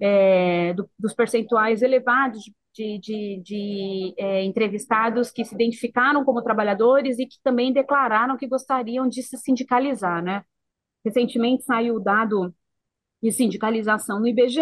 É, do, dos percentuais elevados de, de, de é, entrevistados que se identificaram como trabalhadores e que também declararam que gostariam de se sindicalizar, né? Recentemente saiu o dado de sindicalização no IBGE,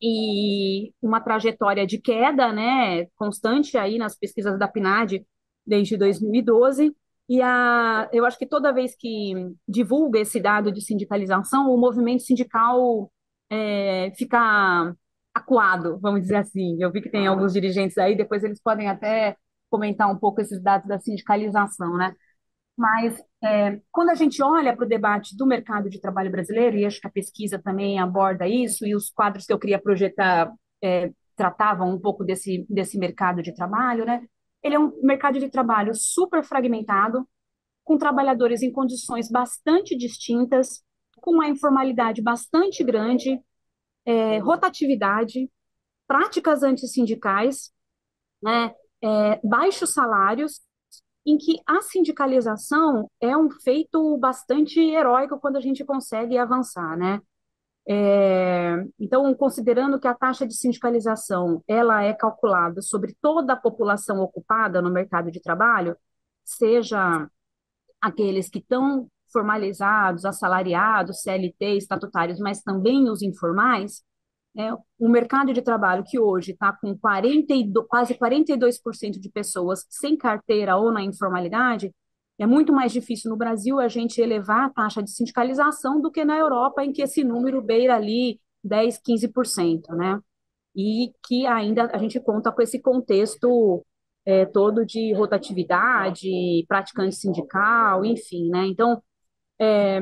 e uma trajetória de queda, né, constante aí nas pesquisas da PNAD desde 2012. E a, eu acho que toda vez que divulga esse dado de sindicalização, o movimento sindical é, fica acuado, vamos dizer assim. Eu vi que tem alguns dirigentes aí, depois eles podem até comentar um pouco esses dados da sindicalização, né? Mas é, quando a gente olha para o debate do mercado de trabalho brasileiro, e acho que a pesquisa também aborda isso, e os quadros que eu queria projetar é, tratavam um pouco desse, desse mercado de trabalho, né? Ele é um mercado de trabalho super fragmentado, com trabalhadores em condições bastante distintas, com uma informalidade bastante grande, é, rotatividade, práticas antissindicais, né, é, baixos salários, em que a sindicalização é um feito bastante heróico quando a gente consegue avançar, né? É, então, considerando que a taxa de sindicalização ela é calculada sobre toda a população ocupada no mercado de trabalho, seja aqueles que estão formalizados, assalariados, CLT, estatutários, mas também os informais, é, o mercado de trabalho que hoje está com 42, quase 42% de pessoas sem carteira ou na informalidade, é muito mais difícil no Brasil a gente elevar a taxa de sindicalização do que na Europa, em que esse número beira ali 10, 15%, né? E que ainda a gente conta com esse contexto é, todo de rotatividade, praticante sindical, enfim, né? Então, é,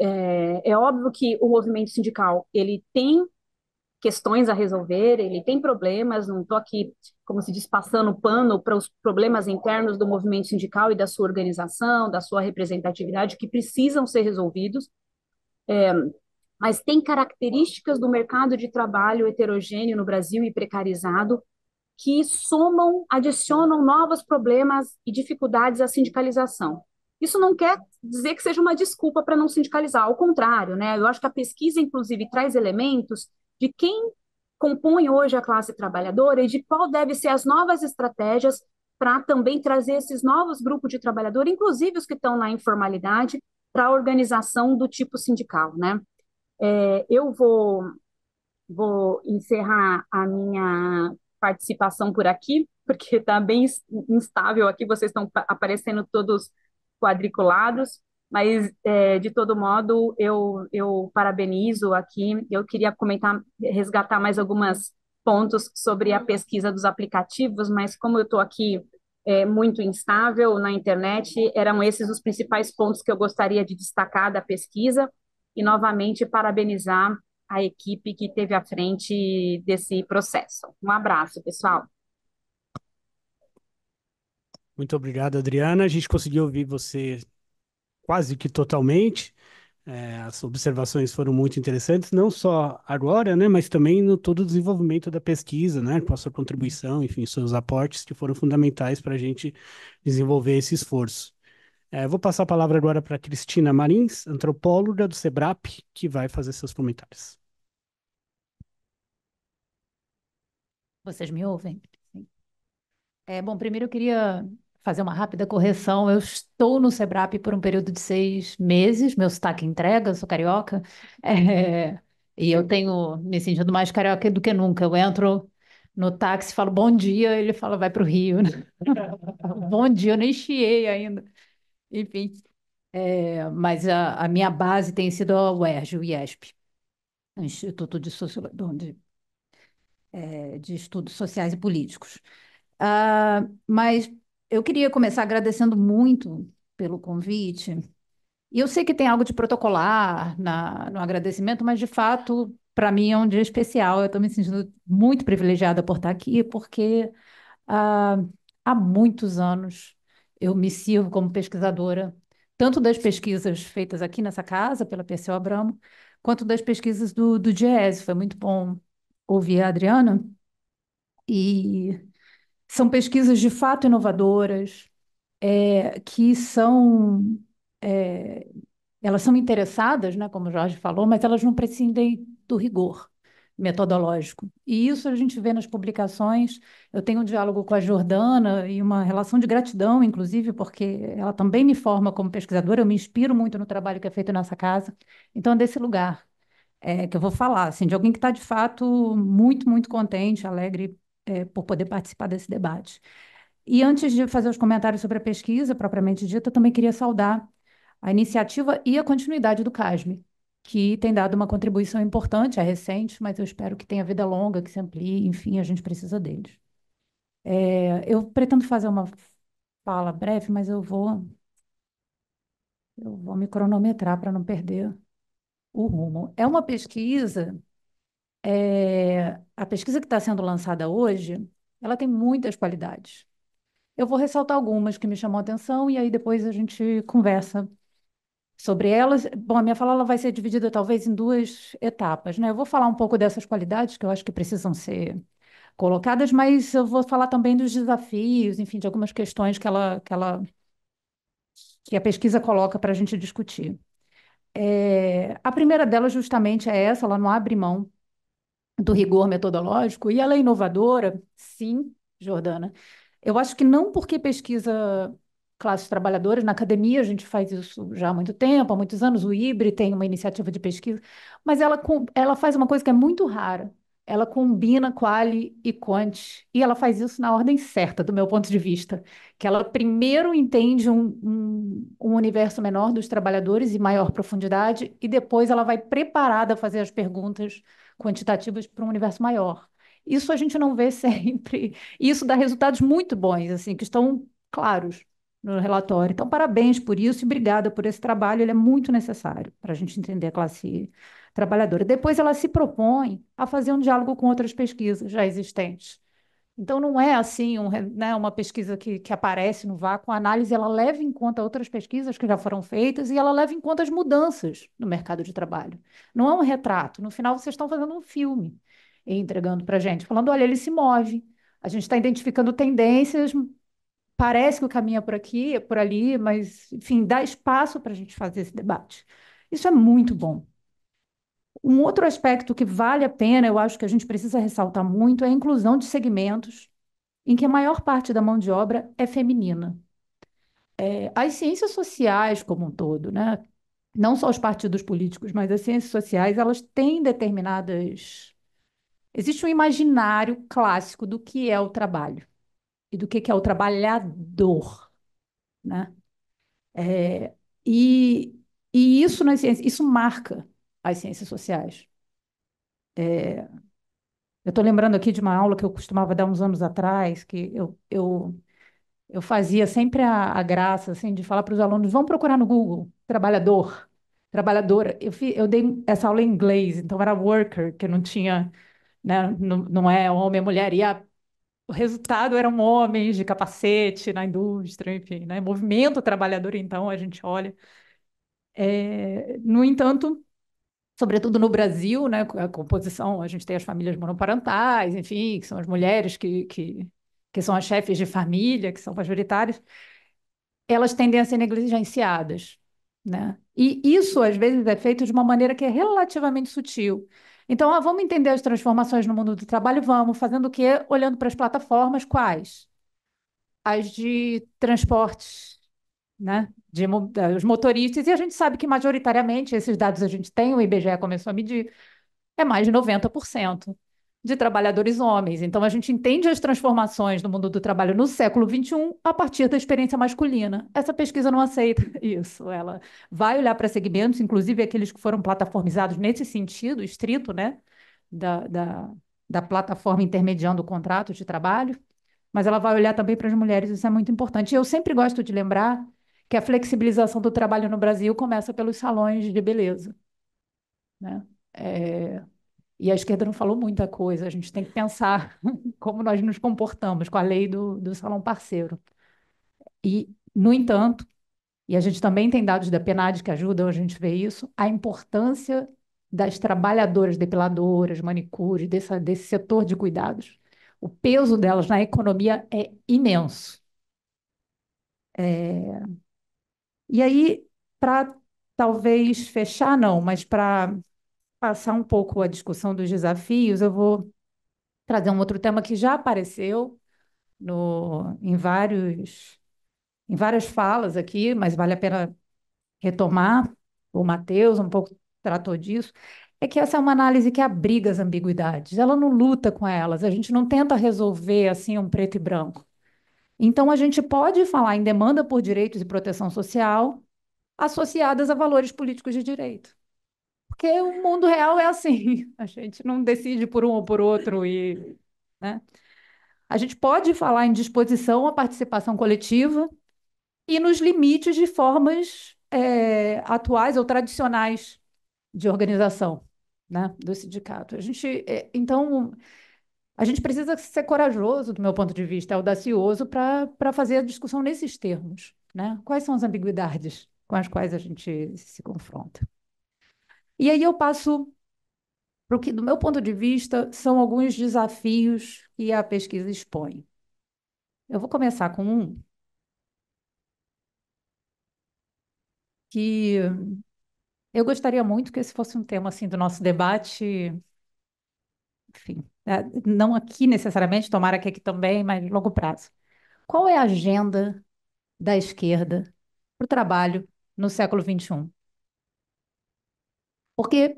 é, é óbvio que o movimento sindical, ele tem questões a resolver, ele tem problemas, não estou aqui, como se diz, passando pano para os problemas internos do movimento sindical e da sua organização, da sua representatividade, que precisam ser resolvidos, é, mas tem características do mercado de trabalho heterogêneo no Brasil e precarizado que somam, adicionam novos problemas e dificuldades à sindicalização. Isso não quer dizer que seja uma desculpa para não sindicalizar, ao contrário, né? Eu acho que a pesquisa, inclusive, traz elementos de quem compõe hoje a classe trabalhadora e de qual deve ser as novas estratégias para também trazer esses novos grupos de trabalhadores, inclusive os que estão na informalidade, para a organização do tipo sindical, né? É, eu vou, vou encerrar a minha participação por aqui, porque está bem instável aqui, vocês estão aparecendo todos quadriculados. Mas, é, de todo modo, eu, eu parabenizo aqui. Eu queria comentar, resgatar mais algumas pontos sobre a pesquisa dos aplicativos, mas como eu estou aqui é, muito instável na internet, eram esses os principais pontos que eu gostaria de destacar da pesquisa e, novamente, parabenizar a equipe que teve à frente desse processo. Um abraço, pessoal. Muito obrigado, Adriana. A gente conseguiu ouvir você quase que totalmente. É, as observações foram muito interessantes, não só agora, né, mas também no todo o desenvolvimento da pesquisa, né, com a sua contribuição, enfim, seus aportes que foram fundamentais para a gente desenvolver esse esforço. É, vou passar a palavra agora para Cristina Marins, antropóloga do SEBRAP, que vai fazer seus comentários. Vocês me ouvem? É, bom, primeiro eu queria fazer uma rápida correção. Eu estou no SEBRAP por um período de seis meses, meu sotaque entrega, eu sou carioca, é, e eu tenho me sentindo mais carioca do que nunca. Eu entro no táxi, falo bom dia, ele fala vai para o Rio. Né? bom dia, eu nem chiei ainda. Enfim, é, mas a, a, minha base tem sido a UERJ, o IESP, Instituto de, Sociolo... de, é, de Estudos Sociais e Políticos. Ah, mas eu queria começar agradecendo muito pelo convite. E eu sei que tem algo de protocolar na, no agradecimento, mas de fato, para mim é um dia especial. Eu estou me sentindo muito privilegiada por estar aqui, porque ah, há muitos anos eu me sirvo como pesquisadora, tanto das pesquisas feitas aqui nessa casa, pela Perseu Abramo, quanto das pesquisas do, do GES. Foi muito bom ouvir a Adriana. E são pesquisas de fato inovadoras, é, que são. É, elas são interessadas, né, como o Jorge falou, mas elas não prescindem do rigor metodológico. E isso a gente vê nas publicações. Eu tenho um diálogo com a Jordana e uma relação de gratidão, inclusive, porque ela também me forma como pesquisadora, eu me inspiro muito no trabalho que é feito nessa casa. Então, é desse lugar é, que eu vou falar, assim, de alguém que está, de fato, muito, muito contente, alegre é, por poder participar desse debate. E antes de fazer os comentários sobre a pesquisa propriamente dita, eu também queria saudar a iniciativa e a continuidade do CASME, que tem dado uma contribuição importante, é recente, mas eu espero que tenha vida longa, que se amplie, enfim, a gente precisa deles. É, eu pretendo fazer uma fala breve, mas eu vou eu vou me cronometrar para não perder o rumo. É uma pesquisa é, a pesquisa que está sendo lançada hoje, ela tem muitas qualidades. Eu vou ressaltar algumas que me chamam a atenção e aí depois a gente conversa sobre elas. Bom, a minha fala ela vai ser dividida talvez em duas etapas, né? Eu vou falar um pouco dessas qualidades que eu acho que precisam ser colocadas, mas eu vou falar também dos desafios, enfim, de algumas questões que ela, que ela, que a pesquisa coloca para a gente discutir. É, a primeira delas justamente é essa, ela não abre mão do rigor metodológico, e ela é inovadora, sim, Jordana. Eu acho que não porque pesquisa classes trabalhadoras, na academia a gente faz isso já há muito tempo, há muitos anos, o IBRE tem uma iniciativa de pesquisa, mas ela, ela faz uma coisa que é muito rara, ela combina quali e quant, e ela faz isso na ordem certa, do meu ponto de vista, que ela primeiro entende um, um, um universo menor dos trabalhadores e maior profundidade, e depois ela vai preparada a fazer as perguntas quantitativas para um universo maior. Isso a gente não vê sempre. E isso dá resultados muito bons, assim, que estão claros no relatório. Então, parabéns por isso e obrigada por esse trabalho, ele é muito necessário para a gente entender a classe trabalhadora. Depois, ela se propõe a fazer um diálogo com outras pesquisas já existentes então, não é assim um, né, uma pesquisa que, que aparece no vácuo. A análise ela leva em conta outras pesquisas que já foram feitas e ela leva em conta as mudanças no mercado de trabalho. Não é um retrato. No final, vocês estão fazendo um filme e entregando para a gente, falando: olha, ele se move, a gente está identificando tendências, parece que o caminho é por aqui, é por ali, mas, enfim, dá espaço para a gente fazer esse debate. Isso é muito bom. Um outro aspecto que vale a pena, eu acho que a gente precisa ressaltar muito, é a inclusão de segmentos em que a maior parte da mão de obra é feminina. É, as ciências sociais como um todo, né? não só os partidos políticos, mas as ciências sociais, elas têm determinadas. Existe um imaginário clássico do que é o trabalho e do que é o trabalhador. Né? É, e, e isso nas ciências, isso marca as ciências sociais. É, eu estou lembrando aqui de uma aula que eu costumava dar uns anos atrás, que eu, eu, eu fazia sempre a, a graça assim, de falar para os alunos: vão procurar no Google, trabalhador, trabalhadora. Eu, fi, eu dei essa aula em inglês, então era worker, que não tinha, né, não, não é homem, ou é mulher, e a, o resultado eram homens de capacete na indústria, enfim, né, movimento trabalhador, então a gente olha. É, no entanto, sobretudo no Brasil, né, a composição, a gente tem as famílias monoparentais, enfim, que são as mulheres que, que, que são as chefes de família, que são majoritárias, elas tendem a ser negligenciadas. Né? E isso, às vezes, é feito de uma maneira que é relativamente sutil. Então, ah, vamos entender as transformações no mundo do trabalho, vamos, fazendo o quê? Olhando para as plataformas, quais? As de transportes né, de, eh, os motoristas, e a gente sabe que majoritariamente, esses dados a gente tem, o IBGE começou a medir, é mais de 90% de trabalhadores homens. Então a gente entende as transformações do mundo do trabalho no século XXI a partir da experiência masculina. Essa pesquisa não aceita isso. Ela vai olhar para segmentos, inclusive aqueles que foram plataformizados nesse sentido estrito, né, da, da, da plataforma intermediando o contrato de trabalho, mas ela vai olhar também para as mulheres, isso é muito importante. Eu sempre gosto de lembrar que a flexibilização do trabalho no Brasil começa pelos salões de beleza. Né? É... E a esquerda não falou muita coisa, a gente tem que pensar como nós nos comportamos com a lei do, do salão parceiro. E, no entanto, e a gente também tem dados da PNAD que ajudam a gente ver isso, a importância das trabalhadoras depiladoras, manicures, desse setor de cuidados. O peso delas na economia é imenso. É, e aí, para talvez fechar, não, mas para passar um pouco a discussão dos desafios, eu vou trazer um outro tema que já apareceu no, em vários em várias falas aqui, mas vale a pena retomar. O Matheus um pouco tratou disso. É que essa é uma análise que abriga as ambiguidades. Ela não luta com elas. A gente não tenta resolver assim um preto e branco. Então, a gente pode falar em demanda por direitos e proteção social associadas a valores políticos de direito. Porque o mundo real é assim, a gente não decide por um ou por outro e, né? A gente pode falar em disposição à participação coletiva e nos limites de formas é, atuais ou tradicionais de organização, né, do sindicato. A gente, é, então, a gente precisa ser corajoso, do meu ponto de vista, audacioso, para fazer a discussão nesses termos. Né? Quais são as ambiguidades com as quais a gente se confronta? E aí eu passo para o que, do meu ponto de vista, são alguns desafios que a pesquisa expõe. Eu vou começar com um que eu gostaria muito que esse fosse um tema assim do nosso debate, enfim, né? não aqui necessariamente, tomara que aqui também, mas longo prazo. Qual é a agenda da esquerda para o trabalho no século XXI? Porque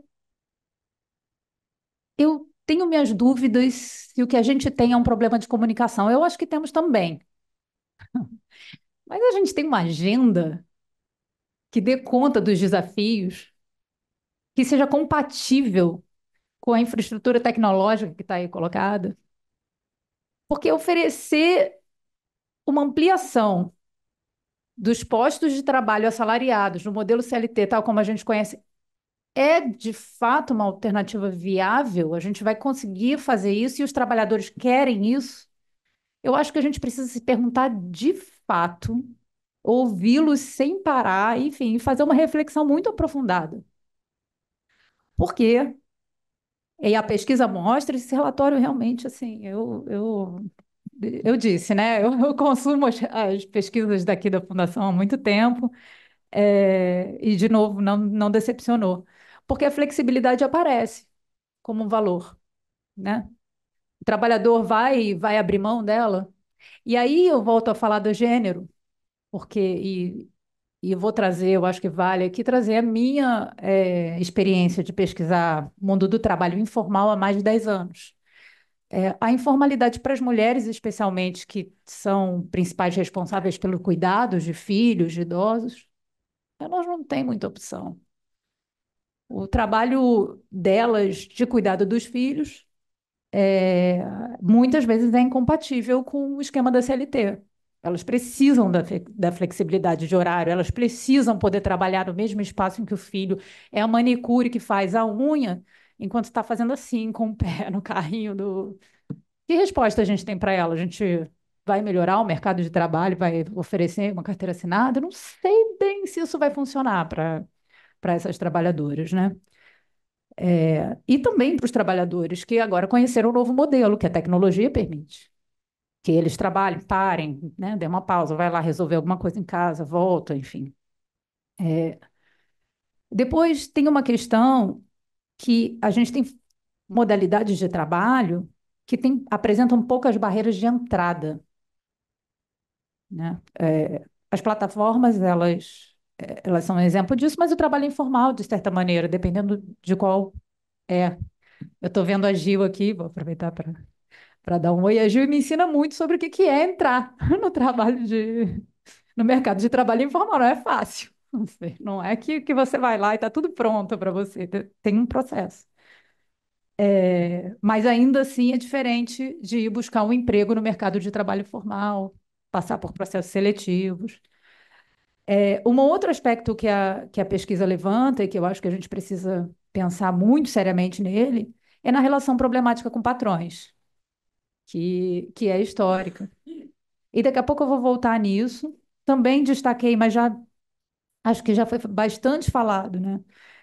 eu tenho minhas dúvidas se o que a gente tem é um problema de comunicação. Eu acho que temos também. Mas a gente tem uma agenda que dê conta dos desafios, que seja compatível com a infraestrutura tecnológica que está aí colocada, porque oferecer uma ampliação dos postos de trabalho assalariados no modelo CLT, tal como a gente conhece, é de fato uma alternativa viável? A gente vai conseguir fazer isso e os trabalhadores querem isso? Eu acho que a gente precisa se perguntar de fato, ouvi-los sem parar, enfim, fazer uma reflexão muito aprofundada. Por quê? E a pesquisa mostra esse relatório realmente, assim, eu, eu, eu disse, né? Eu, eu consumo as, as, pesquisas daqui da Fundação há muito tempo é, e, de novo, não, não decepcionou. Porque a flexibilidade aparece como um valor, né? O trabalhador vai, vai abrir mão dela. E aí eu volto a falar do gênero, porque e, e vou trazer, eu acho que vale aqui, trazer a minha é, experiência de pesquisar o mundo do trabalho informal há mais de 10 anos. É, a informalidade para as mulheres, especialmente, que são principais responsáveis pelo cuidado de filhos, de idosos, elas não têm muita opção. O trabalho delas de cuidado dos filhos é, muitas vezes é incompatível com o esquema da CLT. Elas precisam da, da, flexibilidade de horário, elas precisam poder trabalhar no mesmo espaço em que o filho. É a manicure que faz a unha enquanto está fazendo assim, com o pé no carrinho do. Que resposta a gente tem para ela? A gente vai melhorar o mercado de trabalho, vai oferecer uma carteira assinada? Não sei bem se isso vai funcionar para essas trabalhadoras, né? É, e também para os trabalhadores que agora conheceram o novo modelo que a tecnologia permite que eles trabalhem, parem, né? Dê uma pausa, vai lá resolver alguma coisa em casa, volta, enfim. É... Depois tem uma questão que a gente tem modalidades de trabalho que tem, apresentam poucas barreiras de entrada. Né? É, as plataformas, elas, é, elas são um exemplo disso, mas o trabalho é informal, de certa maneira, dependendo de qual é. Eu estou vendo a Gil aqui, vou aproveitar para para dar um oi. A Gil me ensina muito sobre o que, que é entrar no trabalho de no mercado de trabalho informal, não é fácil. Não é que, que você vai lá e está tudo pronto para você, tem um processo. É, mas ainda assim é diferente de ir buscar um emprego no mercado de trabalho formal, passar por processos seletivos. É, um outro aspecto que a, que a pesquisa levanta e que eu acho que a gente precisa pensar muito seriamente nele é na relação problemática com patrões que, que é histórica. E daqui a pouco eu vou voltar nisso. Também destaquei, mas já acho que já foi bastante falado, né?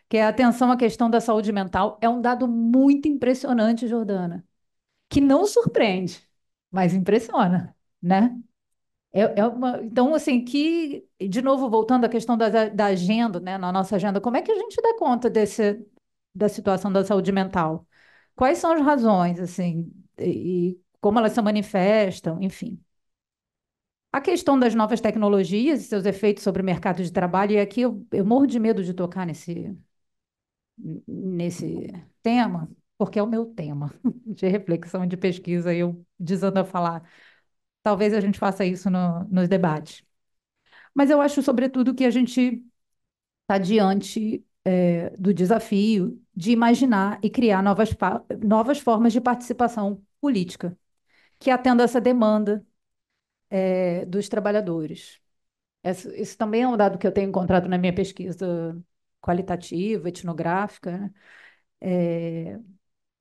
Que é atenção à questão da saúde mental. É um dado muito impressionante, Jordana, que não surpreende, mas impressiona, né? É, é uma... Então, assim, que, de novo, voltando à questão da, da agenda, né, na nossa agenda, como é que a gente dá conta desse, da situação da saúde mental? Quais são as razões, assim, e como elas se manifestam, enfim. A questão das novas tecnologias e seus efeitos sobre o mercado de trabalho, e aqui eu, eu morro de medo de tocar nesse, nesse tema, porque é o meu tema de reflexão e de pesquisa, e eu desando a falar. Talvez a gente faça isso no, nos debates. Mas eu acho, sobretudo, que a gente está diante é, do desafio de imaginar e criar novas, novas formas de participação política que atenda essa demanda é, dos trabalhadores. isso também é um dado que eu tenho encontrado na minha pesquisa qualitativa, etnográfica, né? é,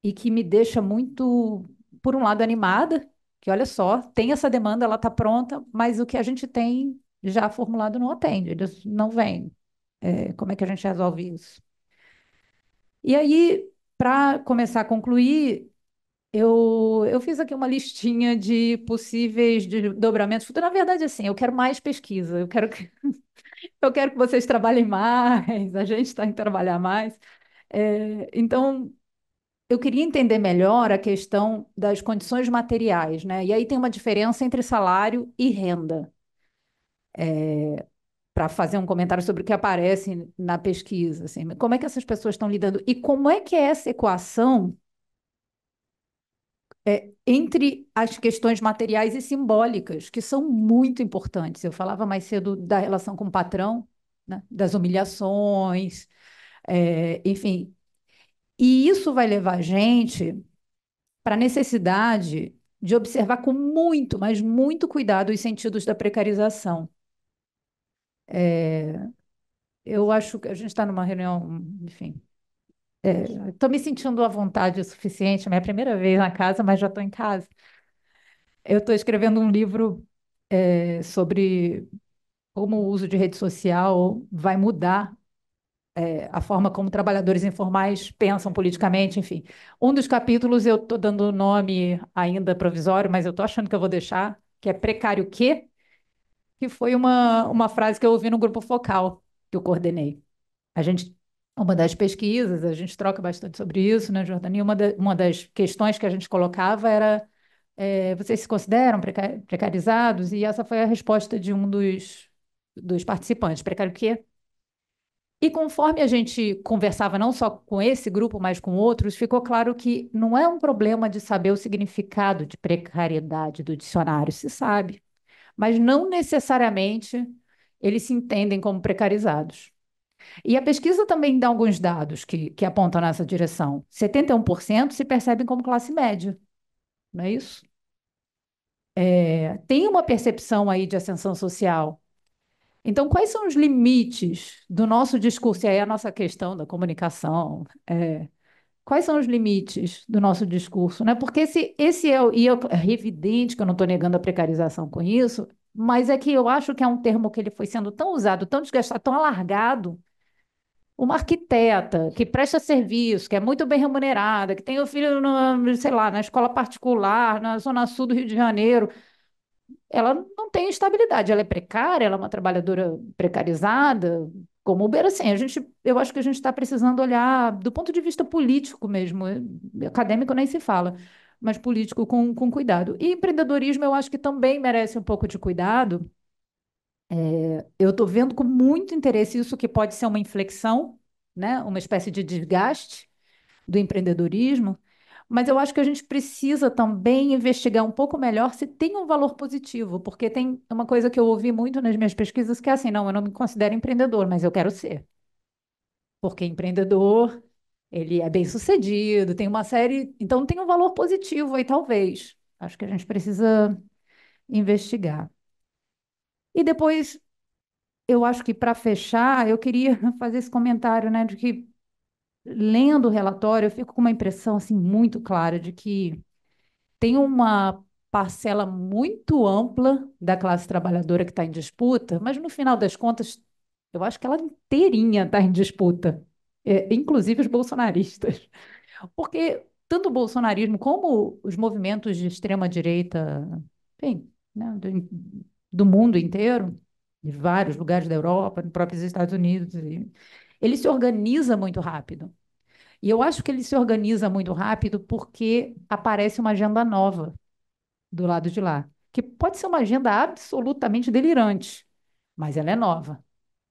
e que me deixa muito, por um lado, animada, que olha só, tem essa demanda, ela está pronta, mas o que a gente tem já formulado não atende, eles não vêm. É, como é que a gente resolve isso? E aí, para começar a concluir, eu, eu fiz aqui uma listinha de possíveis dobramentos, futuros. Na verdade, assim, eu quero mais pesquisa, eu quero que, eu quero que vocês trabalhem mais, a gente está em trabalhar mais. É, então, eu queria entender melhor a questão das condições materiais, né? E aí tem uma diferença entre salário e renda. É, para fazer um comentário sobre o que aparece na pesquisa, assim, como é que essas pessoas estão lidando e como é que é essa equação é, entre as questões materiais e simbólicas, que são muito importantes. Eu falava mais cedo da relação com o patrão, né? das humilhações, é, enfim. E isso vai levar a gente para a necessidade de observar com muito, mas muito cuidado os sentidos da precarização. É, eu acho que a gente está numa reunião, enfim, Estou é, me sentindo à vontade o suficiente, é minha primeira vez na casa, mas já estou em casa. Eu estou escrevendo um livro é, sobre como o uso de rede social vai mudar é, a forma como trabalhadores informais pensam politicamente, enfim. Um dos capítulos eu estou dando nome ainda provisório, mas eu estou achando que eu vou deixar, que é Precário Quê? Que foi uma, uma frase que eu ouvi no grupo focal que eu coordenei. A gente uma das pesquisas, a gente troca bastante sobre isso, né, Jordania? Uma, da, uma das questões que a gente colocava era: é, vocês se consideram precarizados? E essa foi a resposta de um dos, dos participantes: precário o quê? E conforme a gente conversava não só com esse grupo, mas com outros, ficou claro que não é um problema de saber o significado de precariedade do dicionário, se sabe, mas não necessariamente eles se entendem como precarizados. E a pesquisa também dá alguns dados que, que apontam nessa direção. 71% se percebem como classe média, não é isso? É, tem uma percepção aí de ascensão social. Então, quais são os limites do nosso discurso? E aí a nossa questão da comunicação. É, quais são os limites do nosso discurso? Né? Porque esse, esse é, e eu, é evidente que eu não estou negando a precarização com isso, mas é que eu acho que é um termo que ele foi sendo tão usado, tão desgastado, tão alargado, uma arquiteta que presta serviço, que é muito bem remunerada, que tem o filho, no, sei lá, na escola particular, na zona sul do Rio de Janeiro, ela não tem estabilidade, ela é precária, ela é uma trabalhadora precarizada, como Uber, assim, a gente, eu acho que a gente está precisando olhar do ponto de vista político mesmo, eh, acadêmico nem se fala, mas político com, com cuidado. E empreendedorismo eu acho que também merece um pouco de cuidado, é, eu estou vendo com muito interesse isso que pode ser uma inflexão, né? uma espécie de desgaste do empreendedorismo, mas eu acho que a gente precisa também investigar um pouco melhor se tem um valor positivo, porque tem uma coisa que eu ouvi muito nas minhas pesquisas que é assim, não, eu não me considero empreendedor, mas eu quero ser. Porque empreendedor, ele é bem-sucedido, tem uma série, então tem um valor positivo aí talvez. Acho que a gente precisa investigar. E depois, eu acho que para fechar, eu queria fazer esse comentário, né, de que lendo o relatório, eu fico com uma impressão assim muito clara de que tem uma parcela muito ampla da classe trabalhadora que está em disputa, mas no final das contas, eu acho que ela inteirinha está em disputa, é, inclusive os bolsonaristas. Porque tanto o bolsonarismo como os movimentos de extrema-direita, bem né, do mundo inteiro, de vários lugares da Europa, nos próprios Estados Unidos. Ele se organiza muito rápido. E eu acho que ele se organiza muito rápido porque aparece uma agenda nova do lado de lá, que pode ser uma agenda absolutamente delirante, mas ela é nova.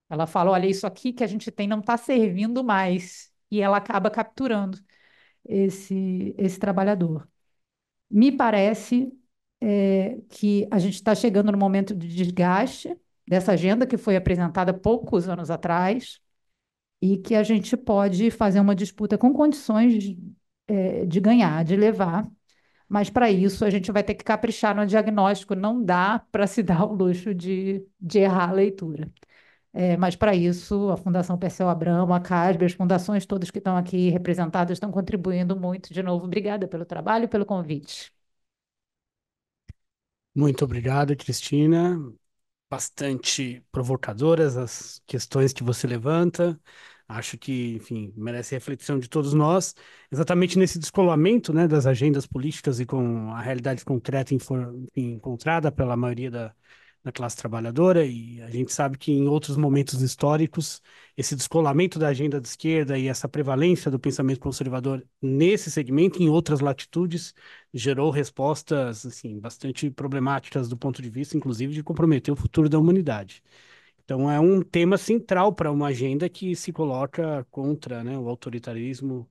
Ela fala: olha, isso aqui que a gente tem não está servindo mais. E ela acaba capturando esse, esse trabalhador. Me parece é, que a gente está chegando no momento de desgaste dessa agenda que foi apresentada poucos anos atrás e que a gente pode fazer uma disputa com condições de, é, de ganhar, de levar. Mas para isso a gente vai ter que caprichar no diagnóstico, não dá para se dar o luxo de, de errar a leitura. É, mas para isso, a Fundação Perseu Abramo, a CASB, as fundações todas que estão aqui representadas estão contribuindo muito. De novo, obrigada pelo trabalho e pelo convite. Muito obrigado, Cristina. Bastante provocadoras as questões que você levanta. Acho que, enfim, merece reflexão de todos nós, exatamente nesse descolamento né, das agendas políticas e com a realidade concreta encontrada pela maioria da, na classe trabalhadora, e a gente sabe que em outros momentos históricos, esse descolamento da agenda de esquerda e essa prevalência do pensamento conservador nesse segmento, em outras latitudes, gerou respostas assim, bastante problemáticas do ponto de vista, inclusive, de comprometer o futuro da humanidade. Então, é um tema central para uma agenda que se coloca contra né, o autoritarismo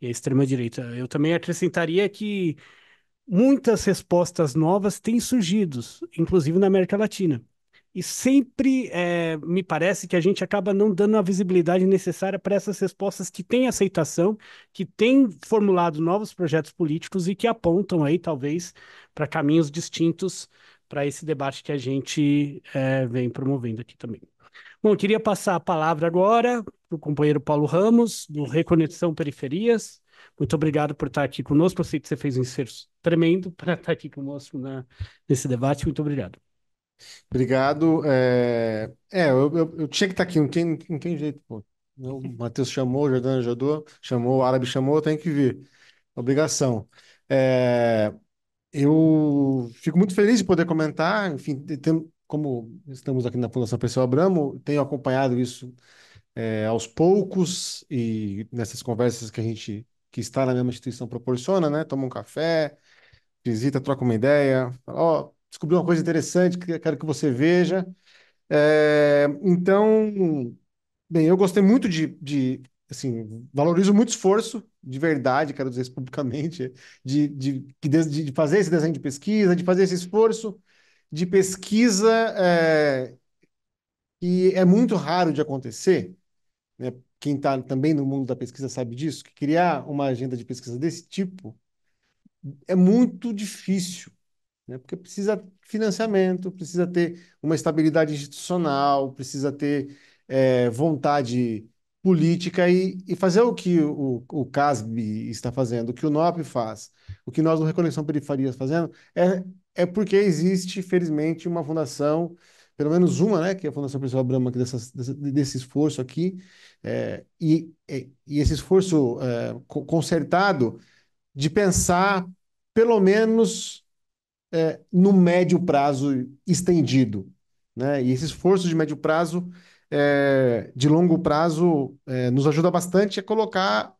e a extrema-direita. Eu também acrescentaria que muitas respostas novas têm surgido, inclusive na América Latina. E sempre é, me parece que a gente acaba não dando a visibilidade necessária para essas respostas que têm aceitação, que têm formulado novos projetos políticos e que apontam aí, talvez, para caminhos distintos para esse debate que a gente é, vem promovendo aqui também. Bom, queria passar a palavra agora para o companheiro Paulo Ramos, do Reconexão Periferias, muito obrigado por estar aqui conosco. Eu sei que você fez um esforço tremendo para estar aqui conosco na, nesse debate. Muito obrigado. Obrigado. É, é eu, eu, eu, tinha que estar aqui, não tem, não tem jeito. Pô. O Matheus chamou, o Jordana ajudou, chamou, o árabe chamou, tem que vir. Obrigação. É, eu fico muito feliz de poder comentar. Enfim, tem, como estamos aqui na Fundação Perseu Abramo, tenho acompanhado isso é, aos poucos e nessas conversas que a gente que está na mesma instituição proporciona, né? Toma um café, visita, troca uma ideia, ó, oh, descobri uma coisa interessante que quero que você veja. É, então, bem, eu gostei muito de, de, assim, valorizo muito esforço, de verdade, quero dizer isso publicamente, de, de, de fazer esse desenho de pesquisa, de fazer esse esforço de pesquisa é, que é muito raro de acontecer, né? quem está também no mundo da pesquisa sabe disso, que criar uma agenda de pesquisa desse tipo é muito difícil, né? porque precisa financiamento, precisa ter uma estabilidade institucional, precisa ter é, vontade política e, e, fazer o que o, o CASB está fazendo, o que o NOP faz, o que nós do Reconexão Periferia fazendo, é, é porque existe, felizmente, uma fundação pelo menos uma, né, que é a Fundação Princesa Brahma, desse, desse esforço aqui, é, e, é, e, esse esforço é, consertado de pensar, pelo menos, é, no médio prazo estendido. Né? E esse esforço de médio prazo, é, de longo prazo, é, nos ajuda bastante a colocar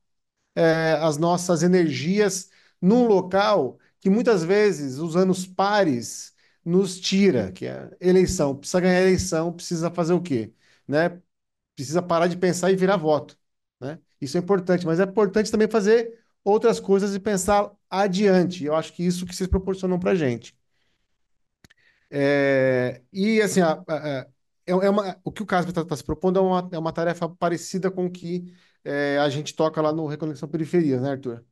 as nossas energias num local que muitas vezes os anos pares nos tira, que é eleição. Precisa ganhar eleição, precisa fazer o quê? Né? Precisa parar de pensar e virar voto. Né? Isso é importante, mas é importante também fazer outras coisas e pensar adiante. Eu acho que isso que vocês proporcionam para a gente. É... e assim, a, a, a, é, é uma, o que o Casper está tá se propondo é uma, é uma tarefa parecida com o que é, a gente toca lá no Reconexão Periferias, né, Arthur?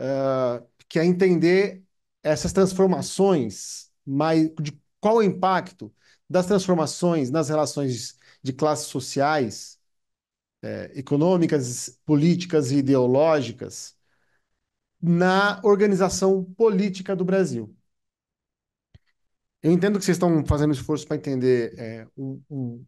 Uh, que é entender essas transformações mais, de qual o impacto das transformações nas relações de classes sociais, é, econômicas, políticas e ideológicas na organização política do Brasil. Eu entendo que vocês estão fazendo esforço para entender, é, um, um,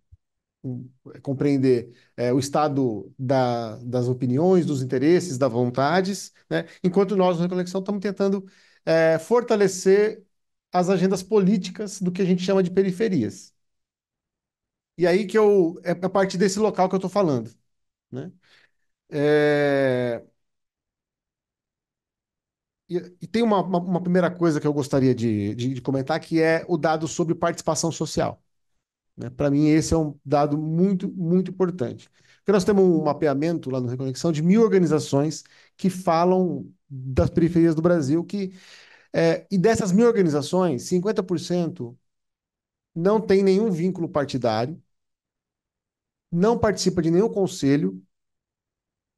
um, compreender é, o estado da, das opiniões, dos interesses, das vontades, né? enquanto nós, na Conexão, estamos tentando é, fortalecer as agendas políticas do que a gente chama de periferias. E aí que eu. É a é partir desse local que eu estou falando. Né? É... E, e, tem uma, uma, uma, primeira coisa que eu gostaria de, de, de, comentar, que é o dado sobre participação social. Né? Para mim, esse é um dado muito, muito importante. Porque nós temos um mapeamento lá no Reconexão de mil organizações que falam das periferias do Brasil, que é, e dessas mil organizações, 50% não tem nenhum vínculo partidário, não participa de nenhum conselho,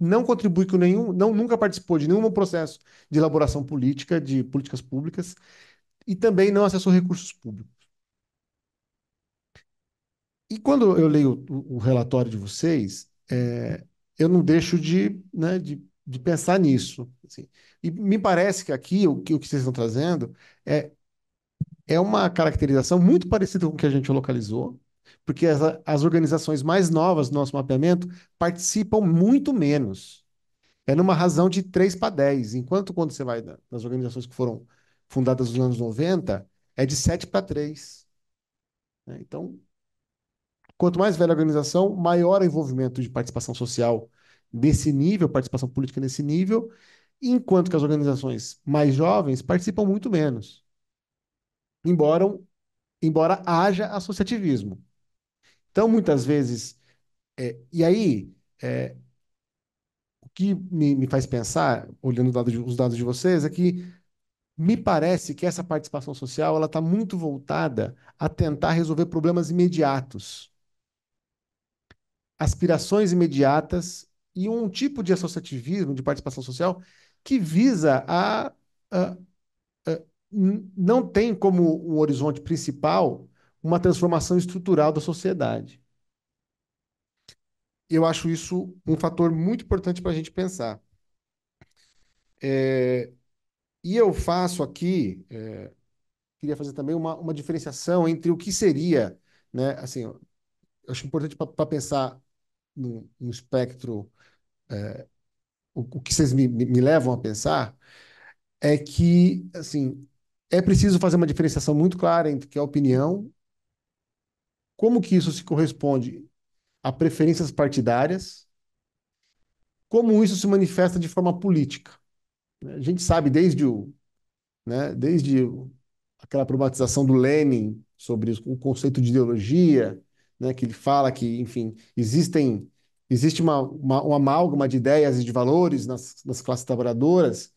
não contribui com nenhum, não nunca participou de nenhum processo de elaboração política, de políticas públicas, e também não acessou recursos públicos. E quando eu leio o, o relatório de vocês, é, eu não deixo de, né, de de pensar nisso. Assim. E me parece que aqui o que, o que vocês estão trazendo é, é uma caracterização muito parecida com o que a gente localizou, porque as, as organizações mais novas do nosso mapeamento participam muito menos. É numa razão de 3 para 10, enquanto quando você vai nas organizações que foram fundadas nos anos 90, é de 7 para 3. Né? Então, quanto mais velha a organização, maior o envolvimento de participação social desse nível, participação política nesse nível, enquanto que as organizações mais jovens participam muito menos. Embora, embora haja associativismo. Então, muitas vezes. É, e aí, é, o que me, me faz pensar, olhando dado de, os dados de vocês, é que me parece que essa participação social ela está muito voltada a tentar resolver problemas imediatos, aspirações imediatas e um tipo de associativismo, de participação social, que visa a, a, a não tem como um horizonte principal uma transformação estrutural da sociedade. Eu acho isso um fator muito importante para a gente pensar. É, e eu faço aqui, é, queria fazer também uma, uma diferenciação entre o que seria, né, assim, eu acho importante para pensar num, espectro é, o, o, que vocês me, me levam a pensar é que, assim, é preciso fazer uma diferenciação muito clara entre que é opinião, como que isso se corresponde a preferências partidárias, como isso se manifesta de forma política. A gente sabe desde o, né, desde aquela problematização do Lenin sobre o conceito de ideologia, né, que ele fala que, enfim, existem Existe uma, uma, uma amálgama de ideias e de valores nas, nas classes trabalhadoras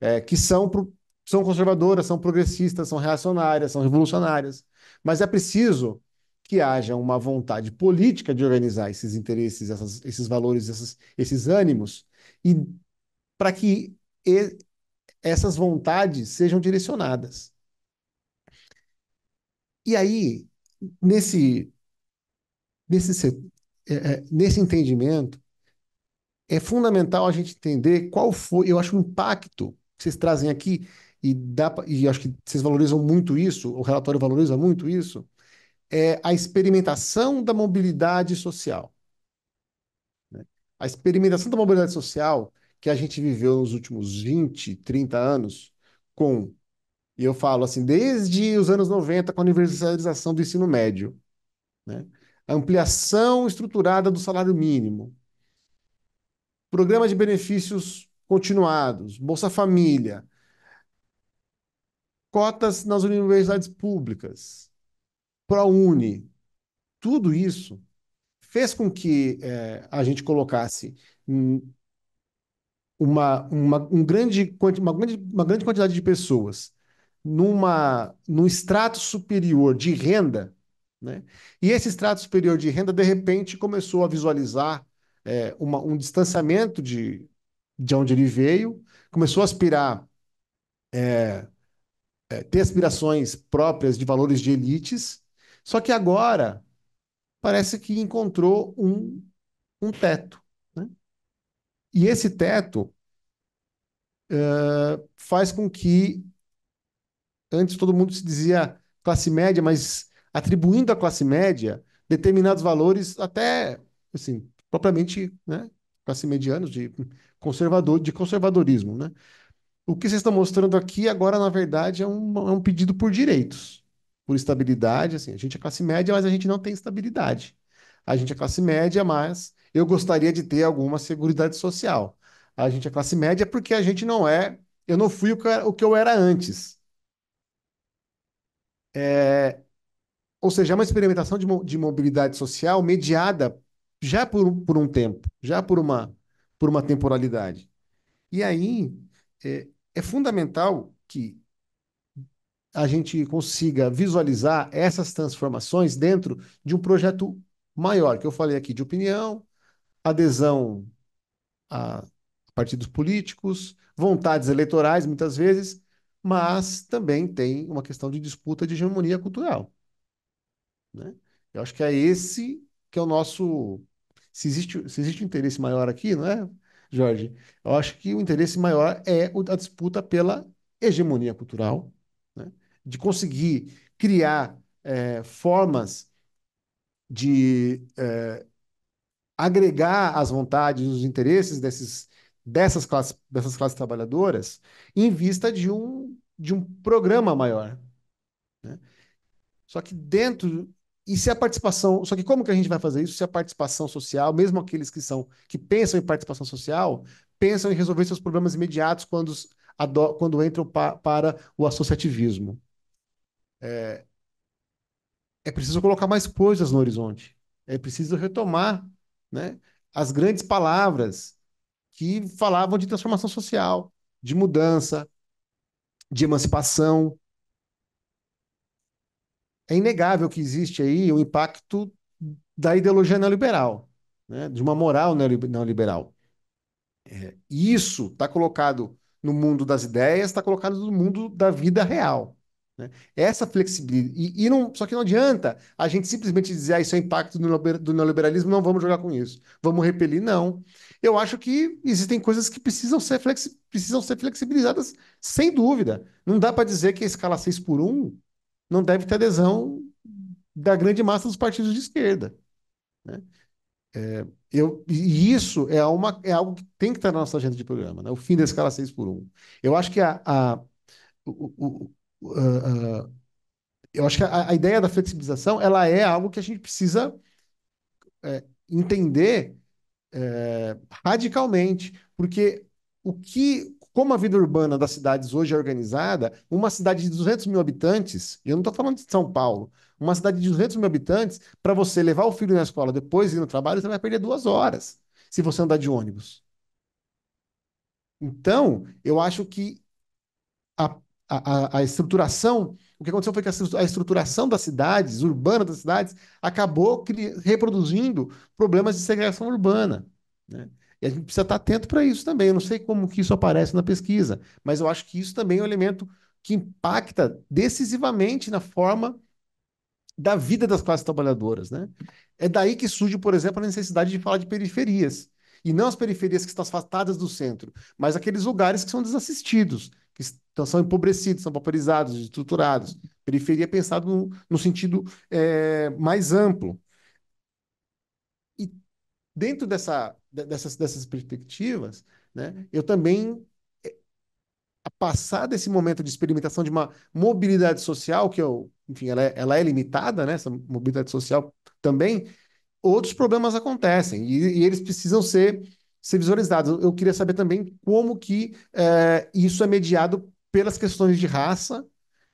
é, que são, pro, são conservadoras, são progressistas, são reacionárias, são revolucionárias. Mas é preciso que haja uma vontade política de organizar esses interesses, essas, esses valores, essas, esses ânimos, e para que e, essas vontades sejam direcionadas. E aí, nesse, nesse, é, é, nesse entendimento, é fundamental a gente entender qual foi, eu acho, o impacto que vocês trazem aqui, e, dá, e acho que vocês valorizam muito isso, o relatório valoriza muito isso, é a experimentação da mobilidade social. Né? A experimentação da mobilidade social que a gente viveu nos últimos 20, 30 anos, com, e eu falo assim, desde os anos 90, com a universalização do ensino médio. Né? a ampliação estruturada do salário mínimo, programa de benefícios continuados, Bolsa Família, cotas nas universidades públicas, ProUni, tudo isso fez com que é, a gente colocasse uma, uma, um grande, uma, grande, uma grande quantidade de pessoas numa, num extrato superior de renda né? E esse extrato superior de renda, de repente, começou a visualizar é, uma, um distanciamento de, de onde ele veio, começou a aspirar, é, é, ter aspirações próprias de valores de elites, só que agora parece que encontrou um, um teto. Né? E esse teto é, faz com que, antes todo mundo se dizia classe média, mas atribuindo à classe média determinados valores até, assim, propriamente, né, classe medianos de conservador, de conservadorismo, né? O que vocês estão mostrando aqui agora, na verdade, é um, é um pedido por direitos, por estabilidade, assim, a gente é classe média, mas a gente não tem estabilidade. A gente é classe média, mas eu gostaria de ter alguma seguridade social. A gente é classe média porque a gente não é, eu não fui o que eu era antes. É, ou seja, é uma experimentação de, de mobilidade social mediada já por, por um tempo, já por uma, por uma temporalidade. E aí é, é fundamental que a gente consiga visualizar essas transformações dentro de um projeto maior, que eu falei aqui de opinião, adesão a partidos políticos, vontades eleitorais, muitas vezes, mas também tem uma questão de disputa de hegemonia cultural. Né? Eu acho que é esse que é o nosso. Se existe, se existe um interesse maior aqui, não é, Jorge? Eu acho que o interesse maior é a disputa pela hegemonia cultural, né? de conseguir criar é, formas de é, agregar as vontades, os interesses desses, dessas, classes, dessas classes trabalhadoras em vista de um, de um programa maior. Né? Só que dentro e se a participação, só que como que a gente vai fazer isso se a participação social, mesmo aqueles que são que pensam em participação social, pensam em resolver seus problemas imediatos quando, quando entram pa, para o associativismo? É, é preciso colocar mais coisas no horizonte. É preciso retomar, né, as grandes palavras que falavam de transformação social, de mudança, de emancipação, é inegável que existe aí o impacto da ideologia neoliberal, né? de uma moral neoliberal. É, isso está colocado no mundo das ideias, está colocado no mundo da vida real. Né? Essa flexibilidade. E, e, não, só que não adianta a gente simplesmente dizer ah, isso é impacto do neoliberalismo, não vamos jogar com isso, vamos repelir. Não. Eu acho que existem coisas que precisam ser, flexi precisam ser flexibilizadas, sem dúvida. Não dá para dizer que a escala 6 por 1 não deve ter adesão da grande massa dos partidos de esquerda. Né? É, eu, e isso é, uma, é algo que tem que estar na nossa agenda de programa, né? o fim da escala 6 por 1. Eu acho que a, a, o, o, eu acho que a, a, ideia da flexibilização ela é algo que a gente precisa é, entender é, radicalmente, porque o que como a vida urbana das cidades hoje é organizada, uma cidade de 200 mil habitantes, e eu não estou falando de São Paulo, uma cidade de 200 mil habitantes, para você levar o filho na escola depois ir no trabalho, você vai perder duas horas se você andar de ônibus. Então, eu acho que a, a, a estruturação, o que aconteceu foi que a estruturação das cidades, urbana das cidades, acabou reproduzindo problemas de segregação urbana. Né? a gente precisa estar atento para isso também. Eu não sei como que isso aparece na pesquisa, mas eu acho que isso também é um elemento que impacta decisivamente na forma da vida das classes trabalhadoras, né? É daí que surge, por exemplo, a necessidade de falar de periferias, e não as periferias que estão afastadas do centro, mas aqueles lugares que são desassistidos, que estão, são empobrecidos, são pauperizados, estruturados. Periferia é pensado no, no sentido é, mais amplo dentro dessa, dessas, dessas perspectivas, né, uhum. eu também eh, passar desse momento de experimentação de uma mobilidade social, que eu, é enfim, ela é, ela é limitada, né, essa mobilidade social também, outros problemas acontecem e, e eles precisam ser, ser visualizados. Eu queria saber também como que é, isso é mediado pelas questões de raça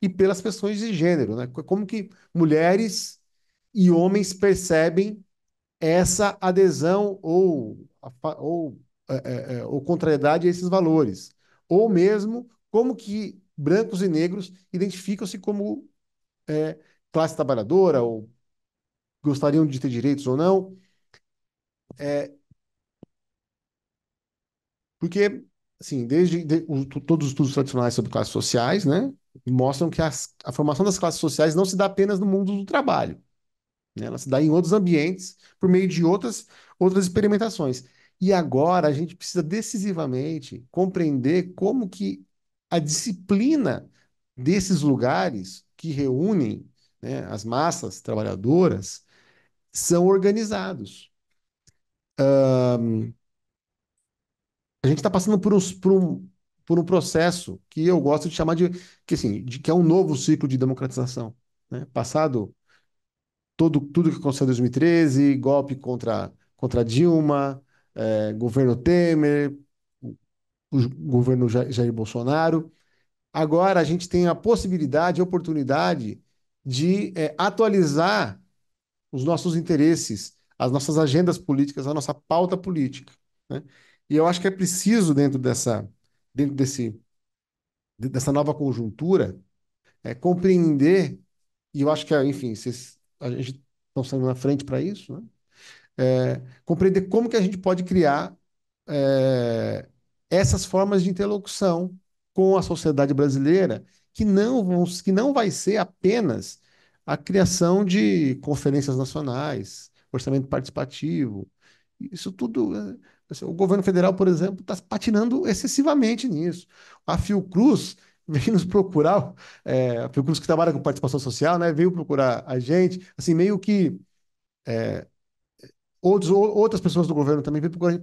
e pelas questões de gênero, né? Como que mulheres e homens percebem essa adesão ou, ou, é, é, é, ou contrariedade a esses valores. Ou mesmo como que brancos e negros identificam-se como é, classe trabalhadora ou gostariam de ter direitos ou não. É, porque, assim, desde de, o, todos os estudos tradicionais sobre classes sociais, né, mostram que as, a formação das classes sociais não se dá apenas no mundo do trabalho. Né? Ela se dá em outros ambientes por meio de outras, outras experimentações. E agora a gente precisa decisivamente compreender como que a disciplina desses lugares que reúnem né, as massas trabalhadoras são organizados. Um, a gente está passando por, uns, por, um, por um processo que eu gosto de chamar de que, assim, de que é um novo ciclo de democratização. Né? Passado todo, tudo que aconteceu em 2013, golpe contra, contra Dilma, é, governo Temer, o, o governo Jair Bolsonaro. Agora a gente tem a possibilidade, a oportunidade de é, atualizar os nossos interesses, as nossas agendas políticas, a nossa pauta política. Né? E eu acho que é preciso, dentro dessa, dentro desse, dessa nova conjuntura, é, compreender, e eu acho que, enfim, vocês a gente estão tá saindo na frente para isso, né? É, compreender como que a gente pode criar é, essas formas de interlocução com a sociedade brasileira, que não, vão, que não vai ser apenas a criação de conferências nacionais, orçamento participativo, isso tudo. É, o governo federal, por exemplo, está patinando excessivamente nisso. A Fiocruz veio nos procurar, é, a Fiocruz que trabalha com participação social, né, veio procurar a gente, assim, meio que é, outros, outras pessoas do governo também veio procurar,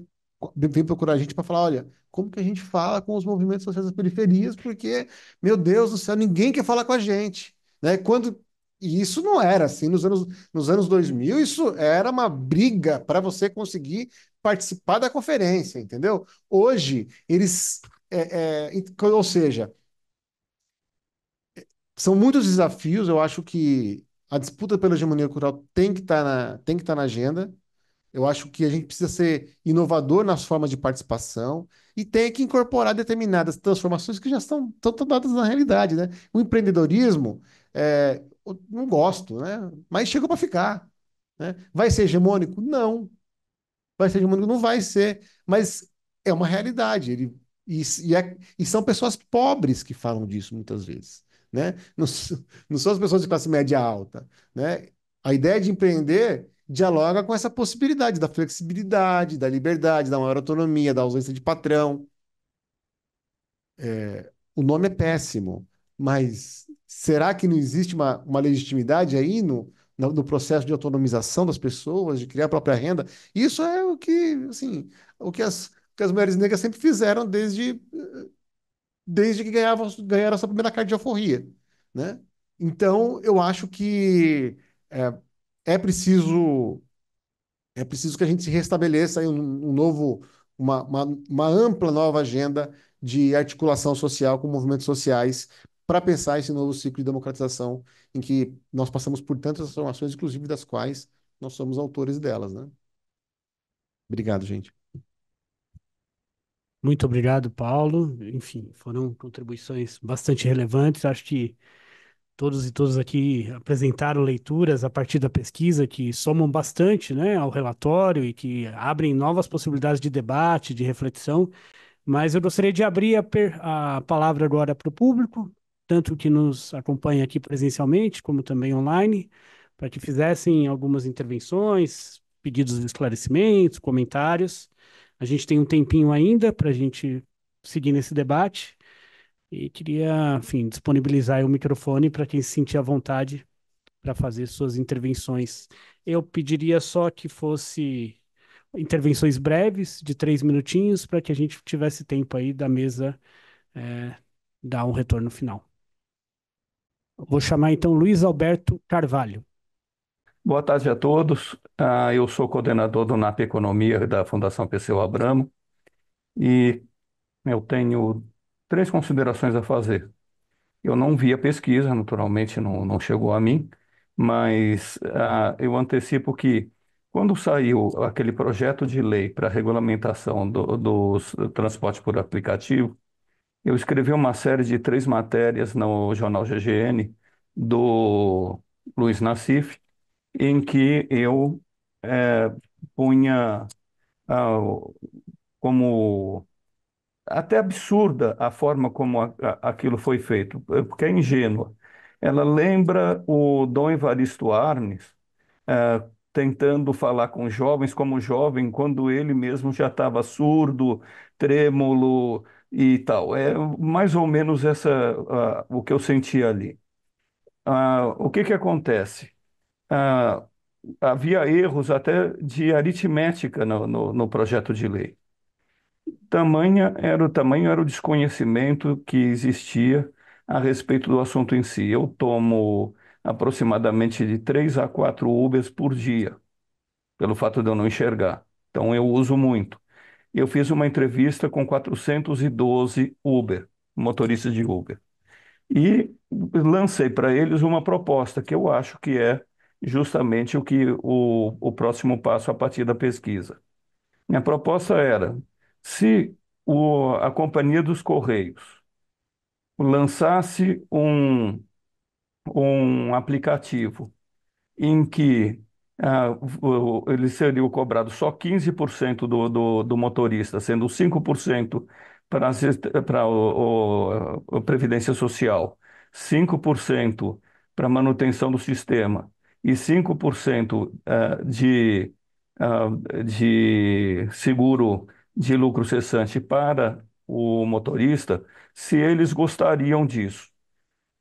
veio procurar a gente para falar, olha, como que a gente fala com os movimentos sociais das periferias, porque, meu Deus do céu, ninguém quer falar com a gente, né, quando... E isso não era assim, nos anos, nos anos 2000, isso era uma briga para você conseguir participar da conferência, entendeu? Hoje, eles... É, é, ou seja, são muitos desafios. Eu acho que a disputa pela hegemonia cultural tem que estar tá na, tem que estar tá na agenda. Eu acho que a gente precisa ser inovador nas formas de participação e tem que incorporar determinadas transformações que já estão, estão dadas na realidade, né? O empreendedorismo, é, não gosto, né? Mas chegou para ficar. Né? Vai ser hegemônico? Não. Vai ser hegemônico? Não vai ser. Mas é uma realidade. Ele, e, e, é, e são pessoas pobres que falam disso muitas vezes né? Não, não são as pessoas de classe média alta, né? A ideia de empreender dialoga com essa possibilidade da flexibilidade, da liberdade, da maior autonomia, da ausência de patrão. É, o nome é péssimo, mas será que não existe uma, uma legitimidade aí no, no, processo de autonomização das pessoas, de criar a própria renda? Isso é o que, assim, o que as, que as mulheres negras sempre fizeram desde eh, desde que ganhavam, ganharam essa primeira cardioforria. né? Então, eu acho que é, é preciso é preciso que a gente se restabeleça aí um, um novo, uma, uma, uma, ampla nova agenda de articulação social com movimentos sociais para pensar esse novo ciclo de democratização em que nós passamos por tantas transformações, inclusive das quais nós somos autores delas, né? Obrigado, gente. Muito obrigado, Paulo. Enfim, foram contribuições bastante relevantes. Acho que todos e todas aqui apresentaram leituras a partir da pesquisa que somam bastante, né, ao relatório e que abrem novas possibilidades de debate, de reflexão. Mas eu gostaria de abrir a, a palavra agora para o público, tanto que nos acompanha aqui presencialmente, como também online, para que fizessem algumas intervenções, pedidos de esclarecimentos, comentários. A gente tem um tempinho ainda para a gente seguir nesse debate e queria, enfim, disponibilizar o microfone para quem se sentir à vontade para fazer suas intervenções. Eu pediria só que fosse intervenções breves, de três minutinhos, para que a gente tivesse tempo aí da mesa é, dar um retorno final. Vou chamar então Luiz Alberto Carvalho. Boa tarde a todos. Ah, eu sou coordenador do NAP Economia da Fundação PCU Abramo e eu tenho três considerações a fazer. Eu não vi a pesquisa, naturalmente não, não chegou a mim, mas ah, eu antecipo que quando saiu aquele projeto de lei para regulamentação do, do transporte por aplicativo, eu escrevi uma série de três matérias no jornal GGN do Luiz Nassif, em que eu é, punha ah, como até absurda a forma como a, a, aquilo foi feito, porque é ingênua. Ela lembra o Dom Evaristo Arnes é, tentando falar com jovens como jovem, quando ele mesmo já estava surdo, trêmulo e tal. É mais ou menos essa o que eu senti ali. Ah, o que que acontece? ah, havia erros até de aritmética no, no, no, projeto de lei. Tamanha era o tamanho era o desconhecimento que existia a respeito do assunto em si. Eu tomo aproximadamente de três a quatro Ubers por dia, pelo fato de eu não enxergar. Então eu uso muito. Eu fiz uma entrevista com 412 Uber, motoristas de Uber, e lancei para eles uma proposta que eu acho que é justamente o que o, o próximo passo a partir da pesquisa. Minha proposta era, se o, a Companhia dos Correios lançasse um, um aplicativo em que ah, ele seria cobrado só 15% do, do, do, motorista, sendo 5% para, para o, o, a Previdência Social, 5% para manutenção do sistema e 5% ah, de, ah, de seguro de lucro cessante para o motorista, se eles gostariam disso.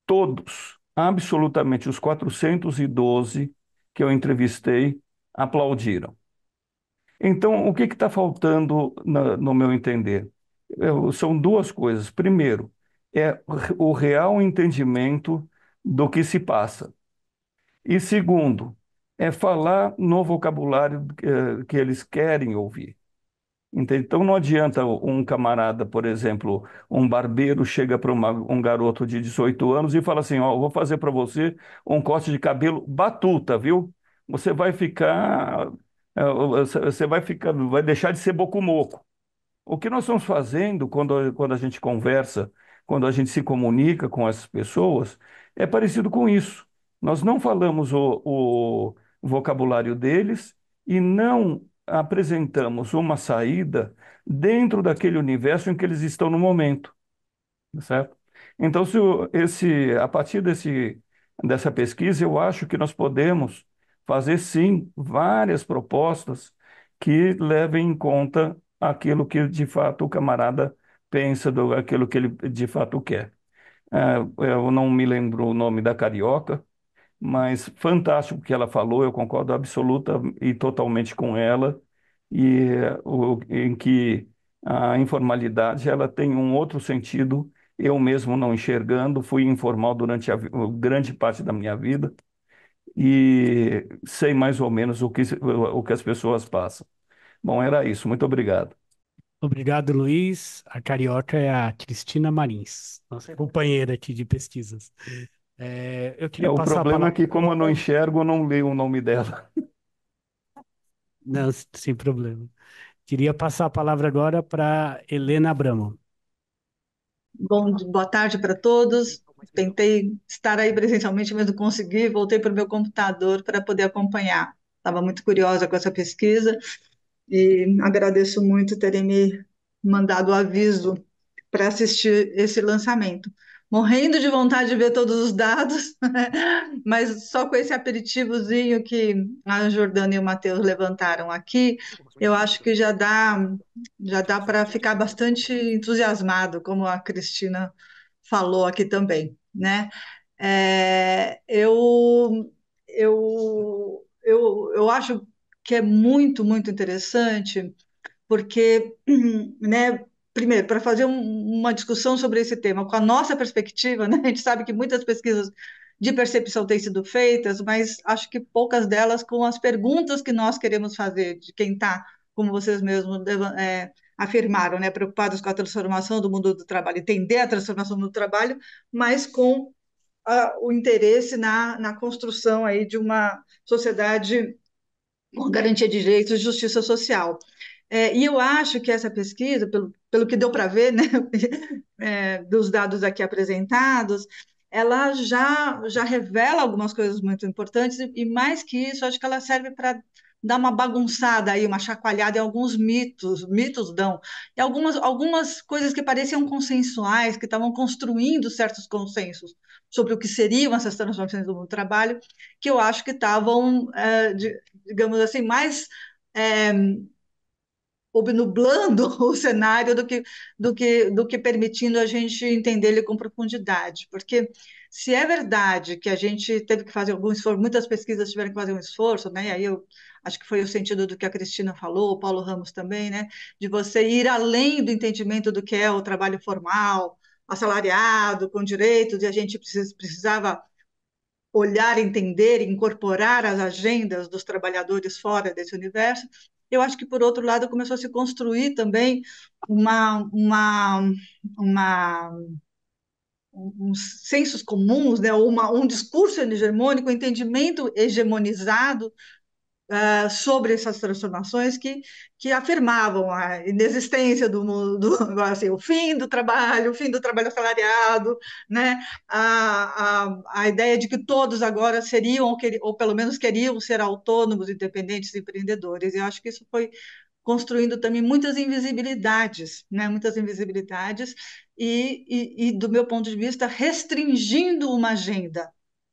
Todos, absolutamente os 412 que eu entrevistei, aplaudiram. Então, o que está faltando, na, no meu entender? Eu, são duas coisas. Primeiro, é o real entendimento do que se passa. E segundo, é falar no vocabulário eh, que eles querem ouvir. Então não adianta um camarada, por exemplo, um barbeiro chega para um garoto de 18 anos e fala assim: "Ó, vou fazer para você um corte de cabelo batuta, viu? Você vai ficar eh, você vai ficar vai deixar de ser bocumoco". O que nós estamos fazendo quando quando a gente conversa, quando a gente se comunica com essas pessoas, é parecido com isso. Nós não falamos o, o vocabulário deles e não apresentamos uma saída dentro daquele universo em que eles estão no momento, tá certo? Então, se esse, a partir desse, dessa pesquisa, eu acho que nós podemos fazer sim várias propostas que levem em conta aquilo que de fato o camarada pensa, do, aquilo que ele de fato quer. É, eu não me lembro o nome da carioca, mas fantástico o que ela falou, eu concordo absoluta e totalmente com ela, e o, em que a informalidade ela tem um outro sentido, eu mesmo não enxergando, fui informal durante a, grande parte da minha vida e sei mais ou menos o que, o que as pessoas passam. Bom, era isso, muito obrigado. Obrigado, Luiz. A carioca é a Cristina Marins, nossa companheira aqui de pesquisas. É, eu queria É, o passar a problema é palavra que, como eu não enxergo, eu não leio o nome dela. Não, sem problema. Queria passar a palavra agora para Helena Abramo. Bom, boa tarde para todos. Tentei estar aí presencialmente, mas não consegui. Voltei para o meu computador para poder acompanhar. Estava muito curiosa com essa pesquisa e agradeço muito terem me mandado o aviso para assistir esse lançamento morrendo de vontade de ver todos os dados, mas só com esse aperitivozinho que a Jordana e o Matheus levantaram aqui, eu acho que já dá, já dá para ficar bastante entusiasmado, como a Cristina falou aqui também, né? É, eu, eu, eu, eu acho que é muito, muito interessante, porque, né, primeiro, para fazer um, uma discussão sobre esse tema com a nossa perspectiva, né? a gente sabe que muitas pesquisas de percepção têm sido feitas, mas acho que poucas delas com as perguntas que nós queremos fazer de quem está, como vocês mesmos é, afirmaram, né? preocupados com a transformação do mundo do trabalho, entender a transformação do trabalho, mas com a, ah, o interesse na, na construção aí de uma sociedade com garantia de direitos e justiça social. É, e eu acho que essa pesquisa, pelo, pelo que deu para ver, né, é, dos dados aqui apresentados, ela já, já revela algumas coisas muito importantes, e, mais que isso, acho que ela serve para dar uma bagunçada aí, uma chacoalhada em alguns mitos, mitos dão, e algumas, algumas coisas que pareciam consensuais, que estavam construindo certos consensos sobre o que seriam essas transformações do mundo do trabalho, que eu acho que estavam, é, digamos assim, mais é, obnublando o cenário do que, do que, do que permitindo a gente entender ele com profundidade. Porque se é verdade que a gente teve que fazer algum esforço, muitas pesquisas tiveram que fazer um esforço, né? E aí eu acho que foi o sentido do que a Cristina falou, o Paulo Ramos também, né? De você ir além do entendimento do que é o trabalho formal, assalariado, com direitos, e a gente precisava olhar, entender, incorporar as agendas dos trabalhadores fora desse universo eu acho que, por outro lado, começou a se construir também uma, uma, uma uns sensos comuns, né, uma, um discurso hegemônico, um entendimento hegemonizado uh, sobre essas transformações que, que afirmavam a inexistência do, do assim, o fim do trabalho, o fim do trabalho assalariado, né? a, a, a ideia de que todos agora seriam, ou, quer, ou pelo menos queriam ser autônomos, independentes, empreendedores. Eu acho que isso foi construindo também muitas invisibilidades, né? muitas invisibilidades, e, e, e, do meu ponto de vista, restringindo uma agenda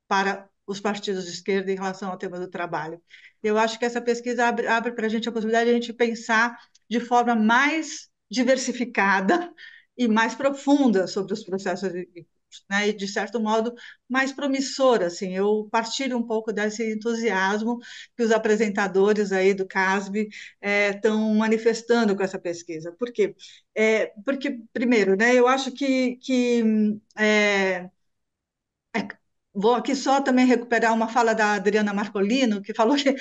para os partidos de esquerda em relação ao tema do trabalho. Eu acho que essa pesquisa abre, abre para a gente a possibilidade de a gente pensar de forma mais diversificada e mais profunda sobre os processos de, né, e de certo modo mais promissora. Assim, eu partilho um pouco desse entusiasmo que os apresentadores aí do CASB estão eh, é, manifestando com essa pesquisa. Por quê? É, porque primeiro, né, eu acho que, que eh, é, vou aqui só também recuperar uma fala da Adriana Marcolino, que falou que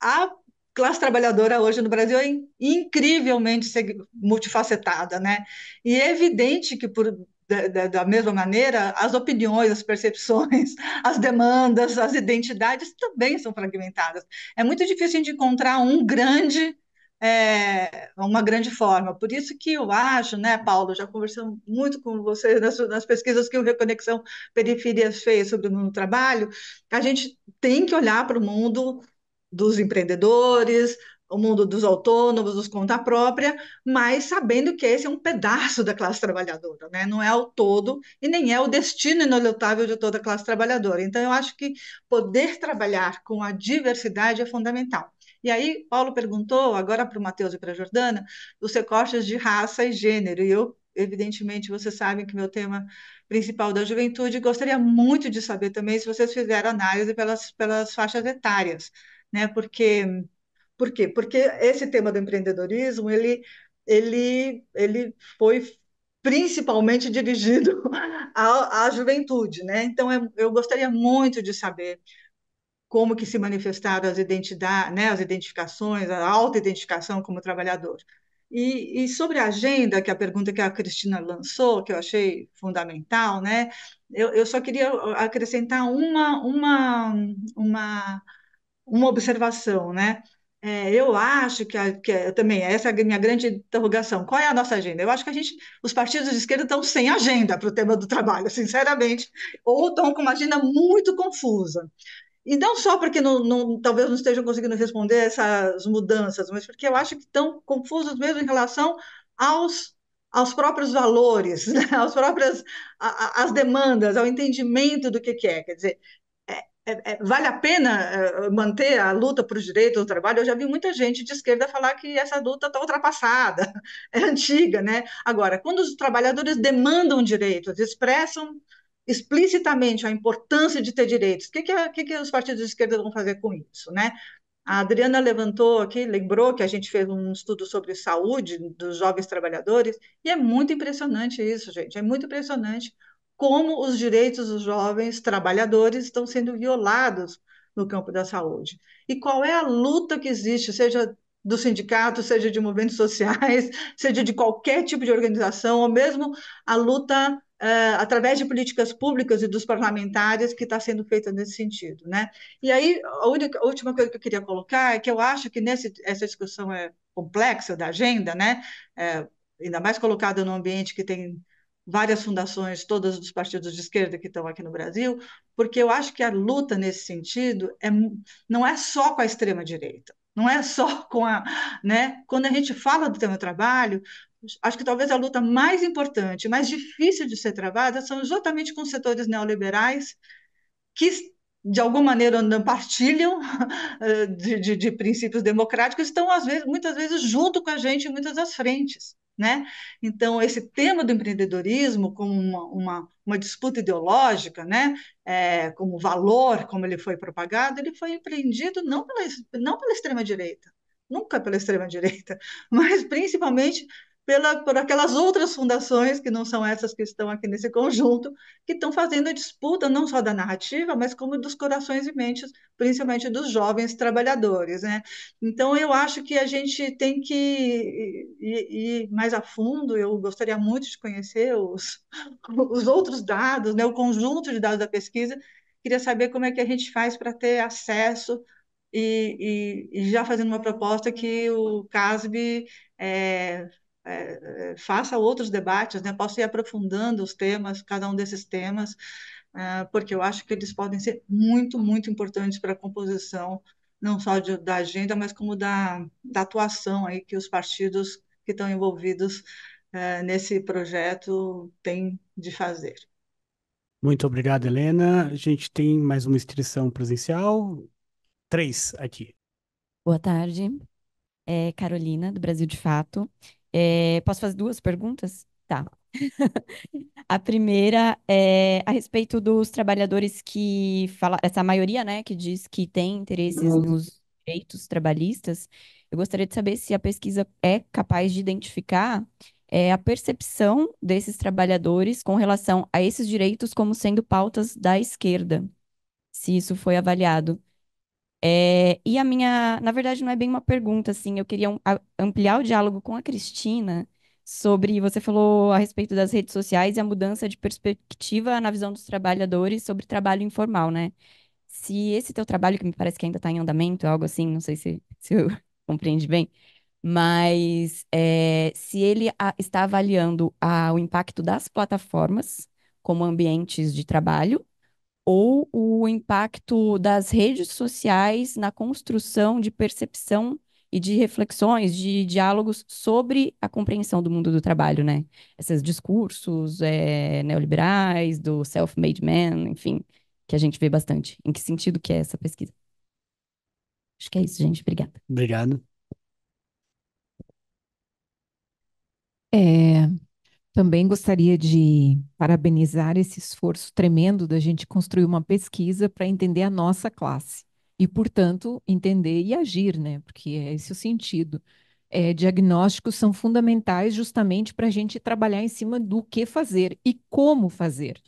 a classe trabalhadora hoje no Brasil é incrivelmente multifacetada, né? E é evidente que por da, da, da, mesma maneira, as opiniões, as percepções, as demandas, as identidades também são fragmentadas. É muito difícil de encontrar um grande é, uma grande forma. Por isso que eu acho, né, Paulo, já conversamos muito com vocês nas, nas, pesquisas que o Reconexão Periferias fez sobre o mundo do trabalho, a gente tem que olhar para o mundo dos empreendedores, o mundo dos autônomos, dos conta própria, mas sabendo que esse é um pedaço da classe trabalhadora, né? não é o todo e nem é o destino inoletável de toda a classe trabalhadora. Então, eu acho que poder trabalhar com a diversidade é fundamental. E aí, Paulo perguntou, agora para o Mateus e para a Jordana, os recortes de raça e gênero. E eu, evidentemente, vocês sabem que meu tema principal da juventude, gostaria muito de saber também se vocês fizeram análise pelas, pelas faixas etárias, né? Porque, por quê? Porque esse tema do empreendedorismo, ele, ele, ele foi principalmente dirigido à, à juventude, né? Então, eu gostaria muito de saber como que se manifestaram as identidades, né, as identificações, a autoidentificação como trabalhador. E, e, sobre a agenda, que é a pergunta que a Cristina lançou, que eu achei fundamental, né? Eu, eu só queria acrescentar uma, uma, uma, uma observação, né? É, eu acho que, a, que é, também essa é a minha grande interrogação. Qual é a nossa agenda? Eu acho que a gente, os partidos de esquerda estão sem agenda para o tema do trabalho, sinceramente, ou estão com uma agenda muito confusa. E não só porque não, não, talvez não estejam conseguindo responder essas mudanças, mas porque eu acho que estão confusos mesmo em relação aos, aos próprios valores, né? aos próprias, a, a, às demandas, ao entendimento do que, que é. Quer dizer, é, é, é vale a pena é, manter a luta por direito do trabalho? Eu já vi muita gente de esquerda falar que essa luta está ultrapassada, é antiga. Né? Agora, quando os trabalhadores demandam direitos, expressam explicitamente a importância de ter direitos. O que, que, é, que, que os partidos de esquerda vão fazer com isso, né? A Adriana levantou aqui, lembrou que a gente fez um estudo sobre saúde dos jovens trabalhadores, e é muito impressionante isso, gente. É muito impressionante como os direitos dos jovens trabalhadores estão sendo violados no campo da saúde. E qual é a luta que existe, seja do sindicato, seja de movimentos sociais, seja de qualquer tipo de organização, ou mesmo a luta Uh, através de políticas públicas e dos parlamentares que está sendo feita nesse sentido, né? E aí a, única, a última coisa que eu queria colocar é que eu acho que nesse essa discussão é complexa da agenda, né? É, ainda mais colocada num ambiente que tem várias fundações, todas dos partidos de esquerda que estão aqui no Brasil, porque eu acho que a luta nesse sentido é, não é só com a extrema direita, não é só com a, né? Quando a gente fala do tema do trabalho, acho que talvez a luta mais importante, mais difícil de ser travada, são justamente com os setores neoliberais que de alguma maneira não partilham eh, de, de, de, princípios democráticos, estão às vezes, muitas vezes junto com a gente em muitas das frentes. Né? Então, esse tema do empreendedorismo como uma, uma, uma disputa ideológica, né? É, como valor, como ele foi propagado, ele foi empreendido não pela, não pela extrema-direita, nunca pela extrema-direita, mas principalmente pela, por aquelas outras fundações, que não são essas que estão aqui nesse conjunto, que estão fazendo a disputa não só da narrativa, mas como dos corações e mentes, principalmente dos jovens trabalhadores. Né? Então, eu acho que a gente tem que ir, ir mais a fundo, eu gostaria muito de conhecer os, os outros dados, né? o conjunto de dados da pesquisa, queria saber como é que a gente faz para ter acesso e, e, e, já fazendo uma proposta que o CASB é, eh, é, é, faça outros debates, né? Posso ir aprofundando os temas, cada um desses temas, é, porque eu acho que eles podem ser muito, muito importantes para a composição não só de, da agenda, mas como da, da atuação aí que os partidos que estão envolvidos é, nesse projeto têm de fazer. Muito obrigado, Helena. A gente tem mais uma inscrição presencial. Três aqui. Boa tarde. É Carolina, do Brasil de Fato. É, posso fazer duas perguntas? Tá. A primeira é a respeito dos trabalhadores que fala, essa maioria, né, que diz que tem interesses uhum. nos direitos trabalhistas. Eu gostaria de saber se a pesquisa é capaz de identificar é, a percepção desses trabalhadores com relação a esses direitos como sendo pautas da esquerda, se isso foi avaliado. É, e a minha, na verdade, não é bem uma pergunta, assim, eu queria um, a, ampliar o diálogo com a Cristina sobre, você falou a respeito das redes sociais e a mudança de perspectiva na visão dos trabalhadores sobre trabalho informal, né? Se esse teu trabalho, que me parece que ainda está em andamento, algo assim, não sei se, se eu compreendi bem, mas é, se ele a, está avaliando a, o impacto das plataformas como ambientes de trabalho ou o impacto das redes sociais na construção de percepção e de reflexões, de diálogos sobre a compreensão do mundo do trabalho, né? Esses discursos é, neoliberais, do self-made man, enfim, que a gente vê bastante. Em que sentido que é essa pesquisa? Acho que é isso, gente. Obrigada. Obrigado. É, também gostaria de parabenizar esse esforço tremendo da gente construir uma pesquisa para entender a nossa classe e, portanto, entender e agir, né? Porque é esse o sentido. É, diagnósticos são fundamentais justamente para a gente trabalhar em cima do que fazer e como fazer.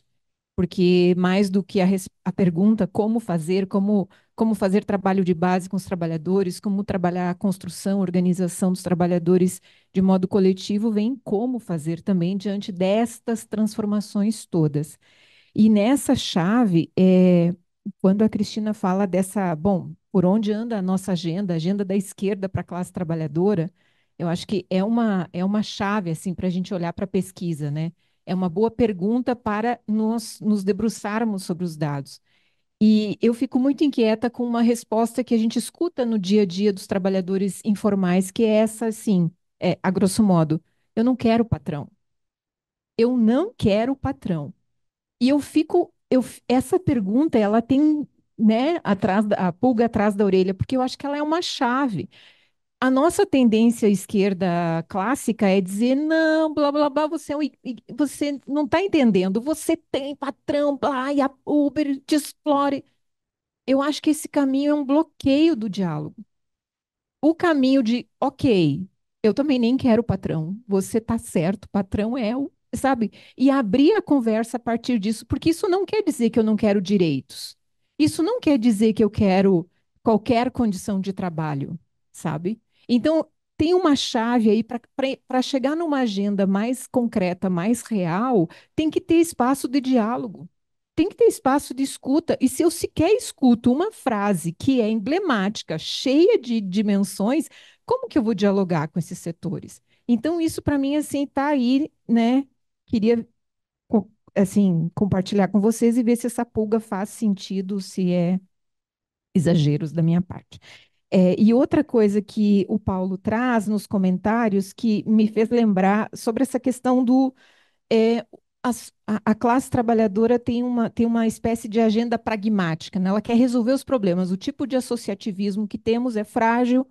Porque mais do que a, a pergunta como fazer, como como fazer trabalho de base com os trabalhadores, como trabalhar a construção, organização dos trabalhadores de modo coletivo, vem como fazer também diante destas transformações todas. E nessa chave, é, quando a Cristina fala dessa, bom, por onde anda a nossa agenda, a agenda da esquerda para a classe trabalhadora, eu acho que é uma, é uma chave assim para a gente olhar para a pesquisa, né? É uma boa pergunta para nós nos debruçarmos sobre os dados e eu fico muito inquieta com uma resposta que a gente escuta no dia a dia dos trabalhadores informais, que é essa, assim, é, a grosso modo: eu não quero patrão. Eu não quero patrão. E eu fico. Eu, essa pergunta, ela tem né, atrás da, a pulga atrás da orelha, porque eu acho que ela é uma chave a nossa tendência esquerda clássica é dizer não, blá blá blá, você, é você não está entendendo, você tem patrão, blá, e a Uber te explore. Eu acho que esse caminho é um bloqueio do diálogo. O caminho de, ok, eu também nem quero patrão, você está certo, patrão é o, sabe? E abrir a conversa a partir disso, porque isso não quer dizer que eu não quero direitos. Isso não quer dizer que eu quero qualquer condição de trabalho, sabe? Então, tem uma chave aí para chegar numa agenda mais concreta, mais real, tem que ter espaço de diálogo. Tem que ter espaço de escuta. E se eu sequer escuto uma frase que é emblemática, cheia de dimensões, como que eu vou dialogar com esses setores? Então, isso para mim, assim, está aí, né? Queria assim, compartilhar com vocês e ver se essa pulga faz sentido, se é exageros da minha parte. É, e outra coisa que o Paulo traz nos comentários que me fez lembrar sobre essa questão do é, a, a, classe trabalhadora tem uma, tem uma espécie de agenda pragmática, né? ela quer resolver os problemas. O tipo de associativismo que temos é frágil,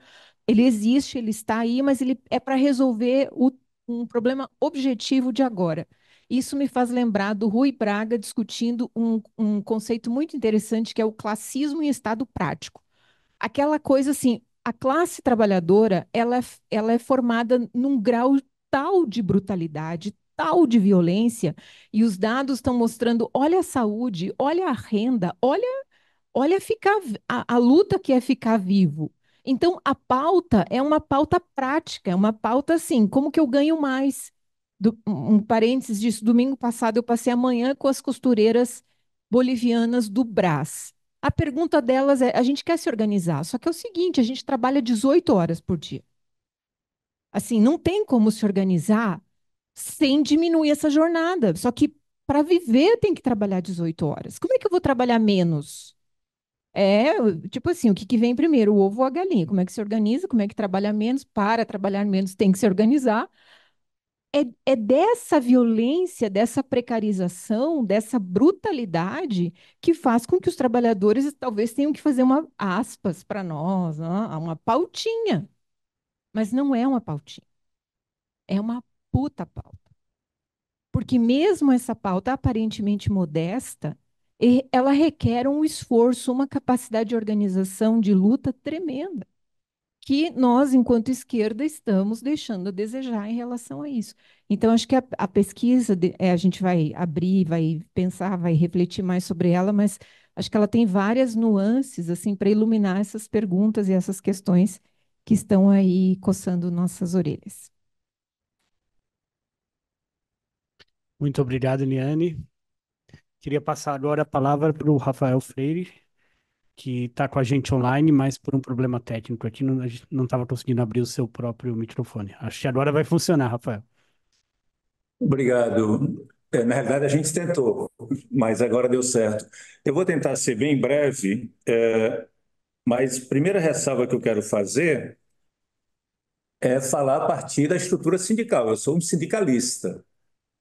ele existe, ele está aí, mas ele é para resolver o, um problema objetivo de agora. Isso me faz lembrar do Rui Braga discutindo um, um conceito muito interessante que é o classismo em estado prático aquela coisa assim, a classe trabalhadora, ela, é ela é formada num grau tal de brutalidade, tal de violência, e os dados estão mostrando, olha a saúde, olha a renda, olha, olha ficar a, a luta que é ficar vivo. Então, a pauta é uma pauta prática, é uma pauta assim, como que eu ganho mais? Do, um parênteses disso, domingo passado eu passei a manhã com as costureiras bolivianas do Brás a pergunta delas é: a gente quer se organizar, só que é o seguinte, a gente trabalha 18 horas por dia. Assim, não tem como se organizar sem diminuir essa jornada. Só que para viver tem que trabalhar 18 horas. Como é que eu vou trabalhar menos? É, tipo assim, o que, que vem primeiro, o ovo ou a galinha? Como é que se organiza? Como é que trabalha menos? Para trabalhar menos, tem que se organizar é, é dessa violência, dessa precarização, dessa brutalidade que faz com que os trabalhadores talvez tenham que fazer uma aspas para nós, né, uma pautinha. Mas não é uma pautinha. É uma puta pauta. Porque mesmo essa pauta aparentemente modesta, ela requer um esforço, uma capacidade de organização, de luta tremenda que nós, enquanto esquerda, estamos deixando a desejar em relação a isso. Então, acho que a, a pesquisa, de, é, a gente vai abrir, vai pensar, vai refletir mais sobre ela, mas acho que ela tem várias nuances assim para iluminar essas perguntas e essas questões que estão aí coçando nossas orelhas. Muito obrigado, Eliane. Queria passar agora a palavra para o Rafael Freire, que está com a gente online, mas por um problema técnico aqui, não, a gente não estava conseguindo abrir o seu próprio microfone. Acho que agora vai funcionar, Rafael. Obrigado. É, na verdade, a gente tentou, mas agora deu certo. Eu vou tentar ser bem breve, é, mas primeira ressalva que eu quero fazer é falar a partir da estrutura sindical. Eu sou um sindicalista,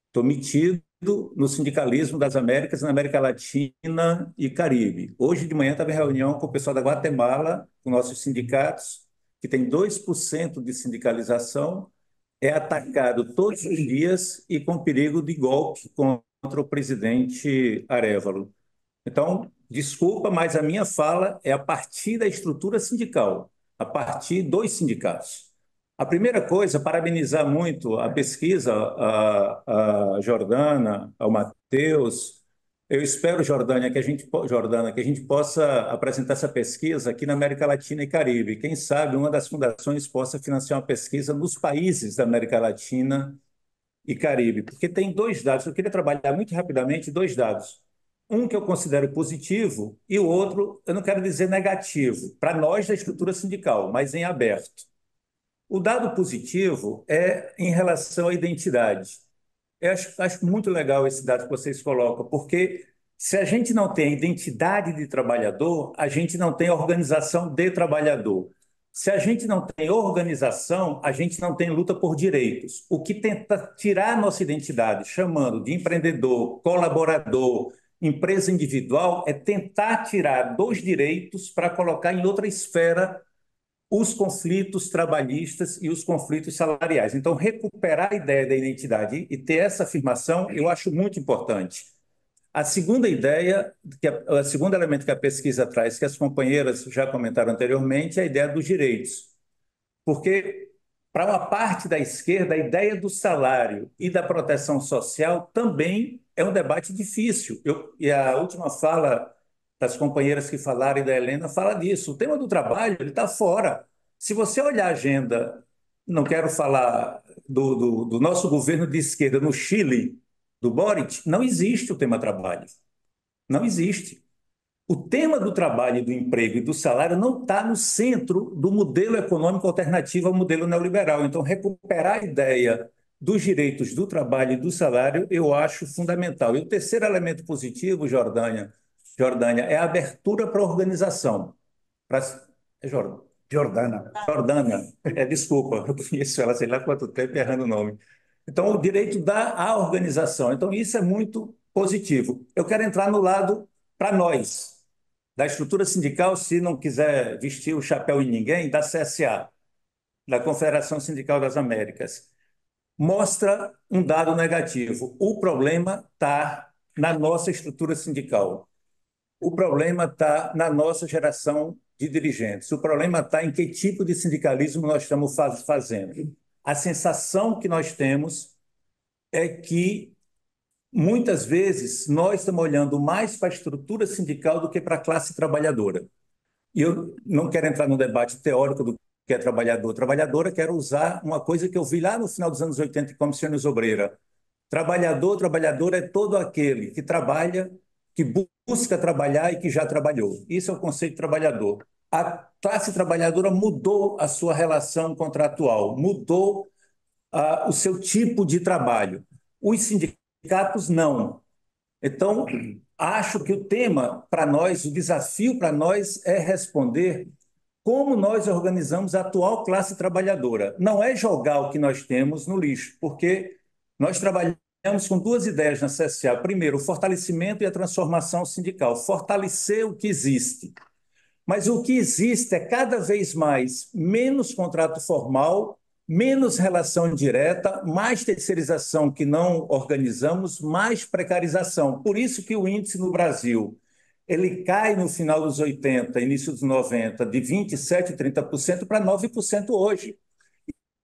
estou metido no sindicalismo das Américas, na América Latina e Caribe. Hoje de manhã estava em reunião com o pessoal da Guatemala, com nossos sindicatos, que tem 2% de sindicalização, é atacado todos os dias e com perigo de golpe contra o presidente Arevalo. Então, desculpa, mas a minha fala é a partir da estrutura sindical, a partir dos sindicatos. A primeira coisa, parabenizar muito a pesquisa, a, a Jordana, ao Matheus. Eu espero, Jordana que, a gente, Jordana, que a gente possa apresentar essa pesquisa aqui na América Latina e Caribe. Quem sabe uma das fundações possa financiar uma pesquisa nos países da América Latina e Caribe. Porque tem dois dados, eu queria trabalhar muito rapidamente dois dados. Um que eu considero positivo e o outro, eu não quero dizer negativo, para nós da estrutura sindical, mas em aberto. O dado positivo é em relação à identidade. Eu acho, acho muito legal esse dado que vocês colocam, porque se a gente não tem identidade de trabalhador, a gente não tem organização de trabalhador. Se a gente não tem organização, a gente não tem luta por direitos. O que tenta tirar nossa identidade, chamando de empreendedor, colaborador, empresa individual, é tentar tirar dos direitos para colocar em outra esfera os conflitos trabalhistas e os conflitos salariais. Então, recuperar a ideia da identidade e ter essa afirmação, eu acho muito importante. A segunda ideia, que a, o segundo elemento que a pesquisa traz, que as companheiras já comentaram anteriormente, é a ideia dos direitos. Porque, para uma parte da esquerda, a ideia do salário e da proteção social também é um debate difícil. Eu, e a última fala das companheiras que falaram e da Helena, fala disso. O tema do trabalho ele está fora. Se você olhar a agenda, não quero falar do, do, do, nosso governo de esquerda no Chile, do Boric, não existe o tema trabalho. Não existe. O tema do trabalho, do emprego e do salário não está no centro do modelo econômico alternativo ao modelo neoliberal. Então, recuperar a ideia dos direitos do trabalho e do salário, eu acho fundamental. E o terceiro elemento positivo, Jordânia, Jordânia, é a abertura para a organização. Para... É Jordânia. Jordana. Ah. Jordana, é, desculpa, eu conheço ela, sei lá quanto tempo, é errando o nome. Então, o direito da à organização. Então, isso é muito positivo. Eu quero entrar no lado para nós, da estrutura sindical, se não quiser vestir o chapéu em ninguém, da CSA, da Confederação Sindical das Américas. Mostra um dado negativo. O problema está na nossa estrutura sindical. O problema está na nossa geração de dirigentes. O problema está em que tipo de sindicalismo nós estamos faz fazendo. A sensação que nós temos é que muitas vezes nós estamos olhando mais para a estrutura sindical do que para a classe trabalhadora. E eu não quero entrar no debate teórico do que é trabalhador, trabalhadora, quero usar uma coisa que eu vi lá no final dos anos 80 em Comissiones Obreira. Trabalhador, trabalhadora é todo aquele que trabalha que busca trabalhar e que já trabalhou. Isso é o conceito trabalhador. A classe trabalhadora mudou a sua relação contratual, mudou uh, o seu tipo de trabalho. Os sindicatos não. Então, acho que o tema para nós, o desafio para nós é responder como nós organizamos a atual classe trabalhadora. Não é jogar o que nós temos no lixo, porque nós trabalhamos Estamos com duas ideias na CSA. Primeiro, o fortalecimento e a transformação sindical. Fortalecer o que existe. Mas o que existe é cada vez mais menos contrato formal, menos relação direta, mais terceirização que não organizamos, mais precarização. Por isso que o índice no Brasil ele cai no final dos 80, início dos 90, de 27, 30% para 9% hoje.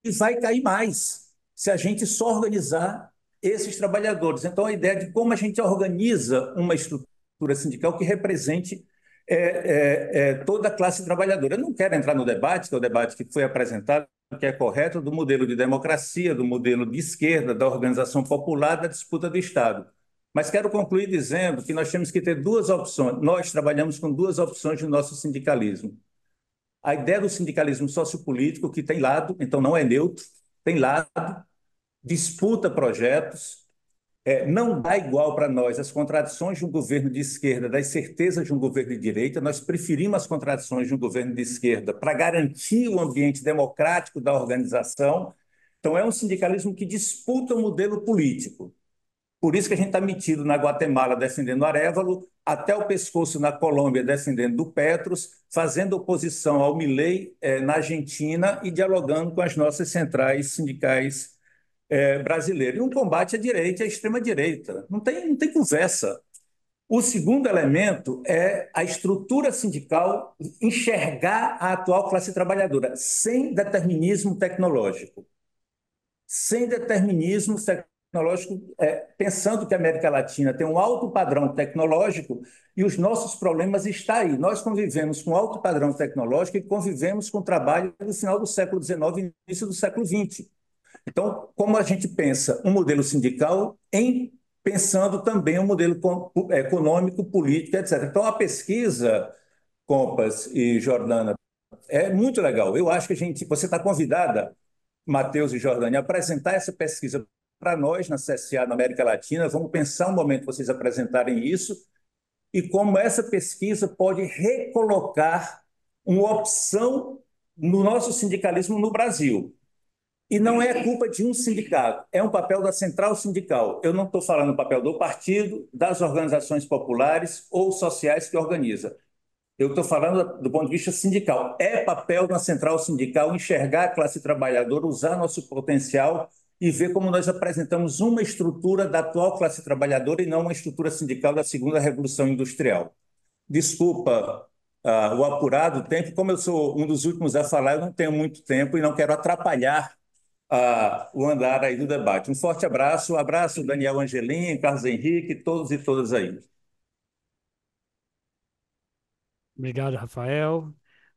E vai cair mais se a gente só organizar esses trabalhadores. Então, a ideia de como a gente organiza uma estrutura sindical que represente é, é, é, toda a classe trabalhadora. Eu não quero entrar no debate, que é o debate que foi apresentado, que é correto, do modelo de democracia, do modelo de esquerda, da organização popular, da disputa do Estado. Mas quero concluir dizendo que nós temos que ter duas opções. Nós trabalhamos com duas opções no nosso sindicalismo. A ideia do sindicalismo sociopolítico, que tem lado, então não é neutro, tem lado, disputa projetos, é, não dá igual para nós as contradições de um governo de esquerda, das certezas de um governo de direita. Nós preferimos as contradições de um governo de esquerda para garantir o ambiente democrático da organização. Então, é um sindicalismo que disputa o modelo político. Por isso que a gente está metido na Guatemala defendendo Arevalo, até o pescoço na Colômbia defendendo do Petros, fazendo oposição ao Milei eh, na Argentina e dialogando com as nossas centrais sindicais é, brasileiro, e um combate à direita e à extrema-direita. Não tem, não tem conversa. O segundo elemento é a estrutura sindical enxergar a atual classe trabalhadora sem determinismo tecnológico. Sem determinismo tecnológico, é, pensando que a América Latina tem um alto padrão tecnológico e os nossos problemas estão aí. Nós convivemos com alto padrão tecnológico e convivemos com o trabalho do final do século XIX e início do século XX. Então, como a gente pensa um modelo sindical em pensando também um modelo é, econômico, político, etc. Então, a pesquisa, Compas e Jordana, é muito legal. Eu acho que a gente, você está convidada, Matheus e Jordana, a apresentar essa pesquisa para nós na CSA na América Latina. Vamos pensar um momento vocês apresentarem isso e como essa pesquisa pode recolocar uma opção no nosso sindicalismo no Brasil. E não é culpa de um sindicato, é um papel da central sindical. Eu não estou falando do papel do partido, das organizações populares ou sociais que organiza. Eu estou falando do ponto de vista sindical. É papel da central sindical enxergar a classe trabalhadora, usar nosso potencial e ver como nós apresentamos uma estrutura da atual classe trabalhadora e não uma estrutura sindical da segunda revolução industrial. Desculpa uh, o apurado tempo, como eu sou um dos últimos a falar, eu não tenho muito tempo e não quero atrapalhar o andar aí do debate. Um forte abraço, um abraço Daniel Angelim, Carlos Henrique, todos e todas aí. Obrigado, Rafael.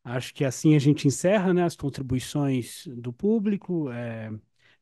Acho que assim a gente encerra né, as contribuições do público. É...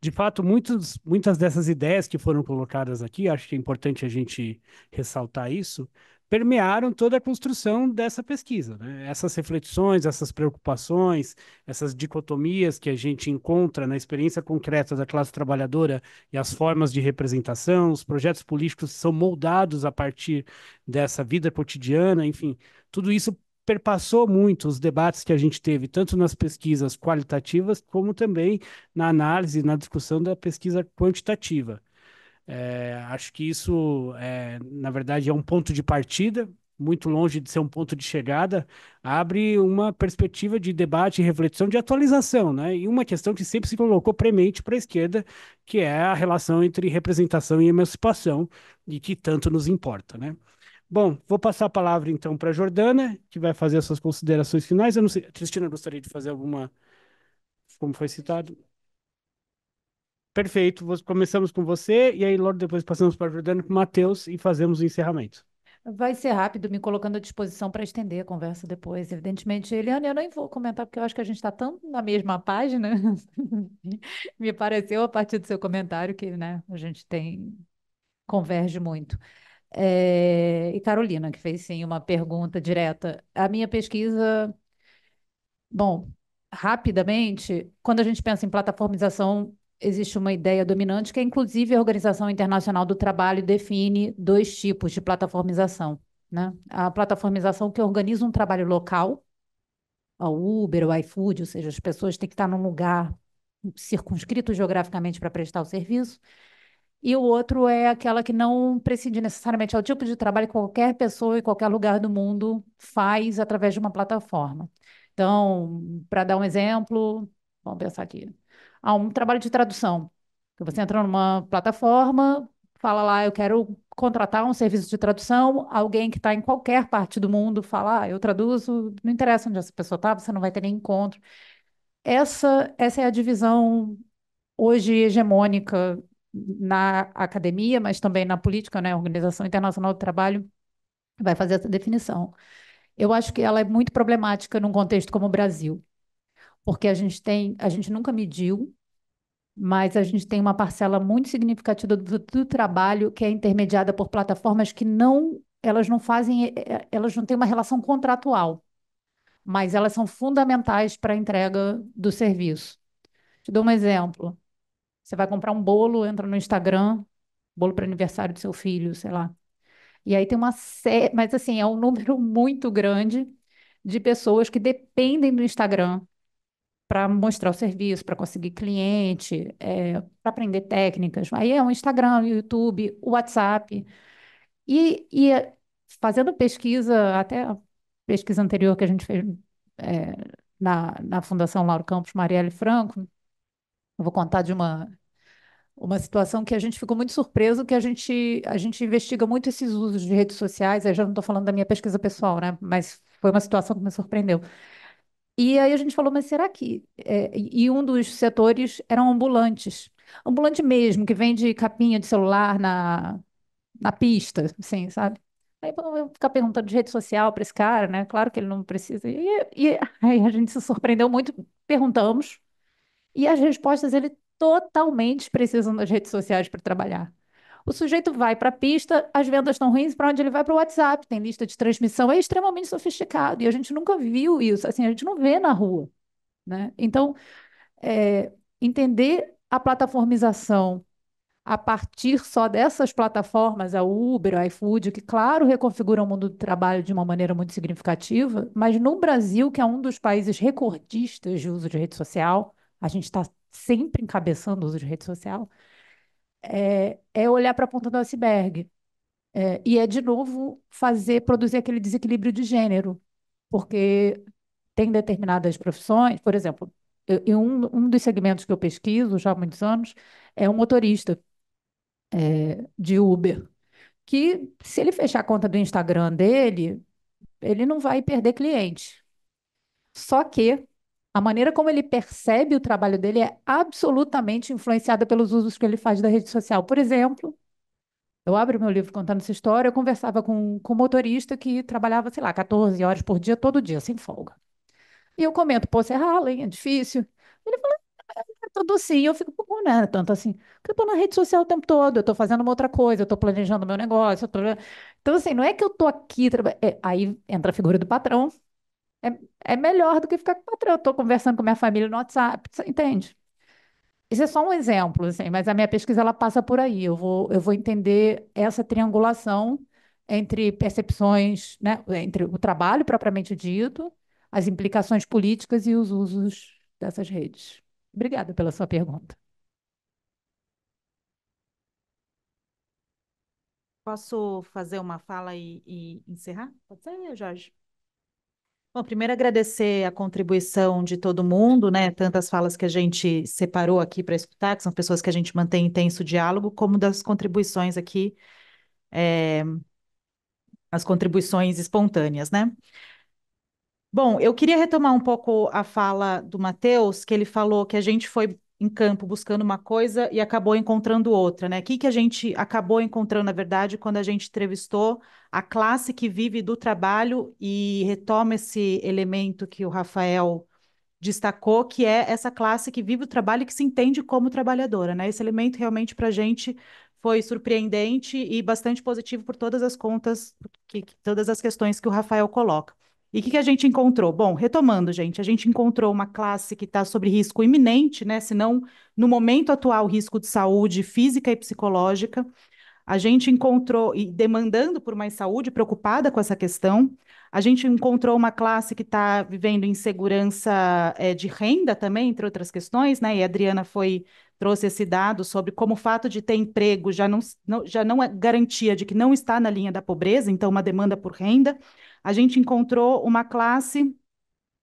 De fato, muitos, muitas dessas ideias que foram colocadas aqui, acho que é importante a gente ressaltar isso, permearam toda a construção dessa pesquisa. Né? Essas reflexões, essas preocupações, essas dicotomias que a gente encontra na experiência concreta da classe trabalhadora e as formas de representação, os projetos políticos são moldados a partir dessa vida cotidiana, enfim, tudo isso perpassou muito os debates que a gente teve, tanto nas pesquisas qualitativas, como também na análise, na discussão da pesquisa quantitativa. É, acho que isso, é, na verdade, é um ponto de partida, muito longe de ser um ponto de chegada, abre uma perspectiva de debate, reflexão, de atualização, né? E uma questão que sempre se colocou premente para a esquerda, que é a relação entre representação e emancipação, e que tanto nos importa, né? Bom, vou passar a palavra então para a Jordana, que vai fazer as suas considerações finais. Eu não sei, Cristina, gostaria de fazer alguma, como foi citado? Perfeito. Começamos com você e aí logo depois passamos para a Jordana com o Matheus e fazemos o encerramento. Vai ser rápido, me colocando à disposição para estender a conversa depois, evidentemente. Eliane, eu nem vou comentar, porque eu acho que a gente está tão na mesma página. me pareceu, a partir do seu comentário, que né, a gente tem converge muito. É... E Carolina, que fez sim uma pergunta direta. A minha pesquisa. Bom, rapidamente, quando a gente pensa em plataformização existe uma ideia dominante que, é, inclusive, a Organização Internacional do Trabalho define dois tipos de plataformização. Né? A plataformização que organiza um trabalho local, a Uber, o iFood, ou seja, as pessoas têm que estar num lugar circunscrito geograficamente para prestar o serviço. E o outro é aquela que não prescinde necessariamente ao tipo de trabalho que qualquer pessoa em qualquer lugar do mundo faz através de uma plataforma. Então, para dar um exemplo, vamos pensar aqui a um trabalho de tradução. Então, você entra numa plataforma, fala lá, eu quero contratar um serviço de tradução, alguém que está em qualquer parte do mundo fala, ah, eu traduzo, não interessa onde essa pessoa está, você não vai ter nem encontro. Essa, essa é a divisão hoje hegemônica na academia, mas também na política, né? A Organização Internacional do Trabalho vai fazer essa definição. Eu acho que ela é muito problemática num contexto como o Brasil porque a gente tem, a gente nunca mediu, mas a gente tem uma parcela muito significativa do, do trabalho que é intermediada por plataformas que não, elas não fazem, eh, eh, elas não têm uma relação contratual, mas elas são fundamentais para a entrega do serviço. Te dou um exemplo. Você vai comprar um bolo, entra no Instagram, bolo para aniversário do seu filho, sei lá. E aí tem uma série, mas assim, é um número muito grande de pessoas que dependem do Instagram para mostrar o serviço, para conseguir cliente, é, para aprender técnicas. Aí é o Instagram, o YouTube, o WhatsApp. E, e é, fazendo pesquisa, até a pesquisa anterior que a gente fez é, na, na Fundação Lauro Campos, Marielle Franco, eu vou contar de uma, uma situação que a gente ficou muito surpreso, que a gente, a gente investiga muito esses usos de redes sociais, aí já não estou falando da minha pesquisa pessoal, né? mas foi uma situação que me surpreendeu e aí a gente falou, mas será que. É, e um dos setores eram ambulantes. Ambulante mesmo, que vende capinha de celular na, na pista, assim, sabe? Aí vamos ficar perguntando de rede social para esse cara, né? Claro que ele não precisa. E, e aí a gente se surpreendeu muito, perguntamos. E as respostas ele totalmente precisam das redes sociais para trabalhar. O sujeito vai para a pista, as vendas estão ruins, para onde ele vai? Para o WhatsApp, tem lista de transmissão, é extremamente sofisticado e a gente nunca viu isso, assim, a gente não vê na rua. Né? Então, é, entender a plataformização a partir só dessas plataformas, a Uber, a iFood, que, claro, reconfiguram o mundo do trabalho de uma maneira muito significativa, mas no Brasil, que é um dos países recordistas de uso de rede social, a gente está sempre encabeçando o uso de rede social, é, é olhar para a ponta do iceberg. É, e é, de novo, fazer, produzir aquele desequilíbrio de gênero, porque tem determinadas profissões, por exemplo, eu, um, um dos segmentos que eu pesquiso já há muitos anos é um motorista é, de Uber, que se ele fechar a conta do Instagram dele, ele não vai perder cliente. Só que a maneira como ele percebe o trabalho dele é absolutamente influenciada pelos usos que ele faz da rede social. Por exemplo, eu abro meu livro contando essa história, eu conversava com, com um motorista que trabalhava, sei lá, 14 horas por dia, todo dia, sem folga. E eu comento, pô, você rala, é hein? É difícil. Ele fala, é, é tudo sim. Eu fico, pô, né? Tanto assim, porque eu estou na rede social o tempo todo, eu estou fazendo uma outra coisa, eu estou planejando meu negócio. Tô... Né? Então, assim, não é que eu estou aqui. Tra... É, aí entra a figura do patrão, é, é melhor do que ficar com o patrão. Eu estou conversando com minha família no WhatsApp, entende? Isso é só um exemplo, assim, mas a minha pesquisa ela passa por aí. Eu vou, eu vou entender essa triangulação entre percepções, né, entre o trabalho propriamente dito, as implicações políticas e os usos dessas redes. Obrigada pela sua pergunta. Posso fazer uma fala e, e encerrar? Pode ser, Jorge? Bom, primeiro agradecer a contribuição de todo mundo, né? Tantas falas que a gente separou aqui para escutar, que são pessoas que a gente mantém intenso diálogo, como das contribuições aqui, é, as contribuições espontâneas, né? Bom, eu queria retomar um pouco a fala do Matheus, que ele falou que a gente foi em campo buscando uma coisa e acabou encontrando outra, né? O que, que a gente acabou encontrando, na verdade, quando a gente entrevistou a classe que vive do trabalho e retoma esse elemento que o Rafael destacou, que é essa classe que vive o trabalho e que se entende como trabalhadora, né? Esse elemento realmente para a gente foi surpreendente e bastante positivo por todas as contas, que, que, todas as questões que o Rafael coloca. E o que, que, a gente encontrou? Bom, retomando, gente, a gente encontrou uma classe que está sobre risco iminente, né? Se não, no momento atual, risco de saúde física e psicológica. A gente encontrou, e demandando por mais saúde, preocupada com essa questão. A gente encontrou uma classe que está vivendo insegurança é, de renda também, entre outras questões, né? E a Adriana foi trouxe esse dado sobre como o fato de ter emprego já não, não, já não é garantia de que não está na linha da pobreza, então uma demanda por renda a gente encontrou uma classe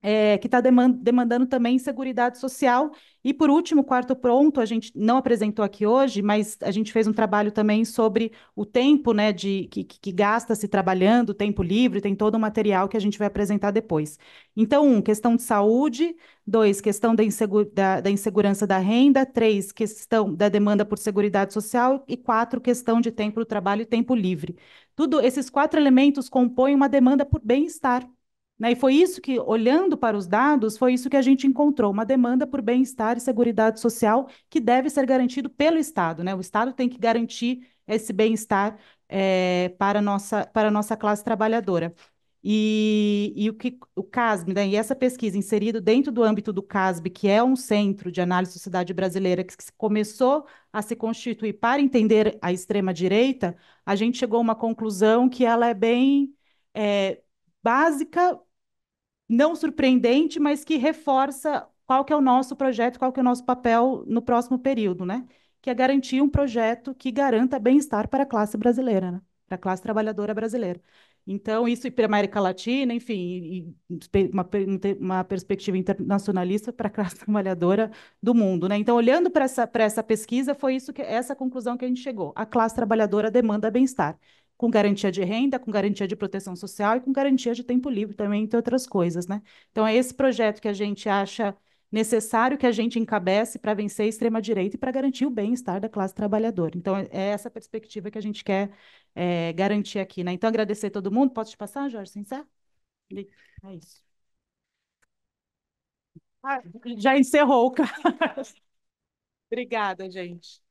é, que está demandando também Seguridade Social. E, por último, quarto pronto, a gente não apresentou aqui hoje, mas a gente fez um trabalho também sobre o tempo né, de, que, que gasta-se trabalhando, tempo livre, tem todo o material que a gente vai apresentar depois. Então, um, questão de saúde, dois, questão da, insegu da, da insegurança da renda, três, questão da demanda por Seguridade Social e quatro, questão de tempo do trabalho e tempo livre. Tudo, esses quatro elementos compõem uma demanda por bem-estar né? E foi isso que, olhando para os dados, foi isso que a gente encontrou, uma demanda por bem-estar e segurança social que deve ser garantido pelo Estado. Né? O Estado tem que garantir esse bem-estar é, para, nossa, para a nossa classe trabalhadora. E, e, o que o CASB, né, e essa pesquisa inserida dentro do âmbito do CASB, que é um centro de análise da sociedade brasileira que começou a se constituir para entender a extrema direita, a gente chegou a uma conclusão que ela é bem é, básica não surpreendente, mas que reforça qual que é o nosso projeto, qual que é o nosso papel no próximo período, né? Que é garantir um projeto que garanta bem-estar para a classe brasileira, né? para a classe trabalhadora brasileira. Então, isso para a América Latina, enfim, uma, uma perspectiva internacionalista para a classe trabalhadora do mundo. Né? Então, olhando para essa, para essa pesquisa, foi isso que essa conclusão que a gente chegou. A classe trabalhadora demanda bem-estar com garantia de renda, com garantia de proteção social e com garantia de tempo livre também, entre outras coisas, né? Então é esse projeto que a gente acha necessário que a gente encabece para vencer a extrema-direita e para garantir o bem-estar da classe trabalhadora. Então, é essa perspectiva que a gente quer é, garantir aqui. Né? Então, agradecer a todo mundo. Posso te passar, Jorge, sem ser? É isso. Ah, já encerrou o caso. Obrigada, gente.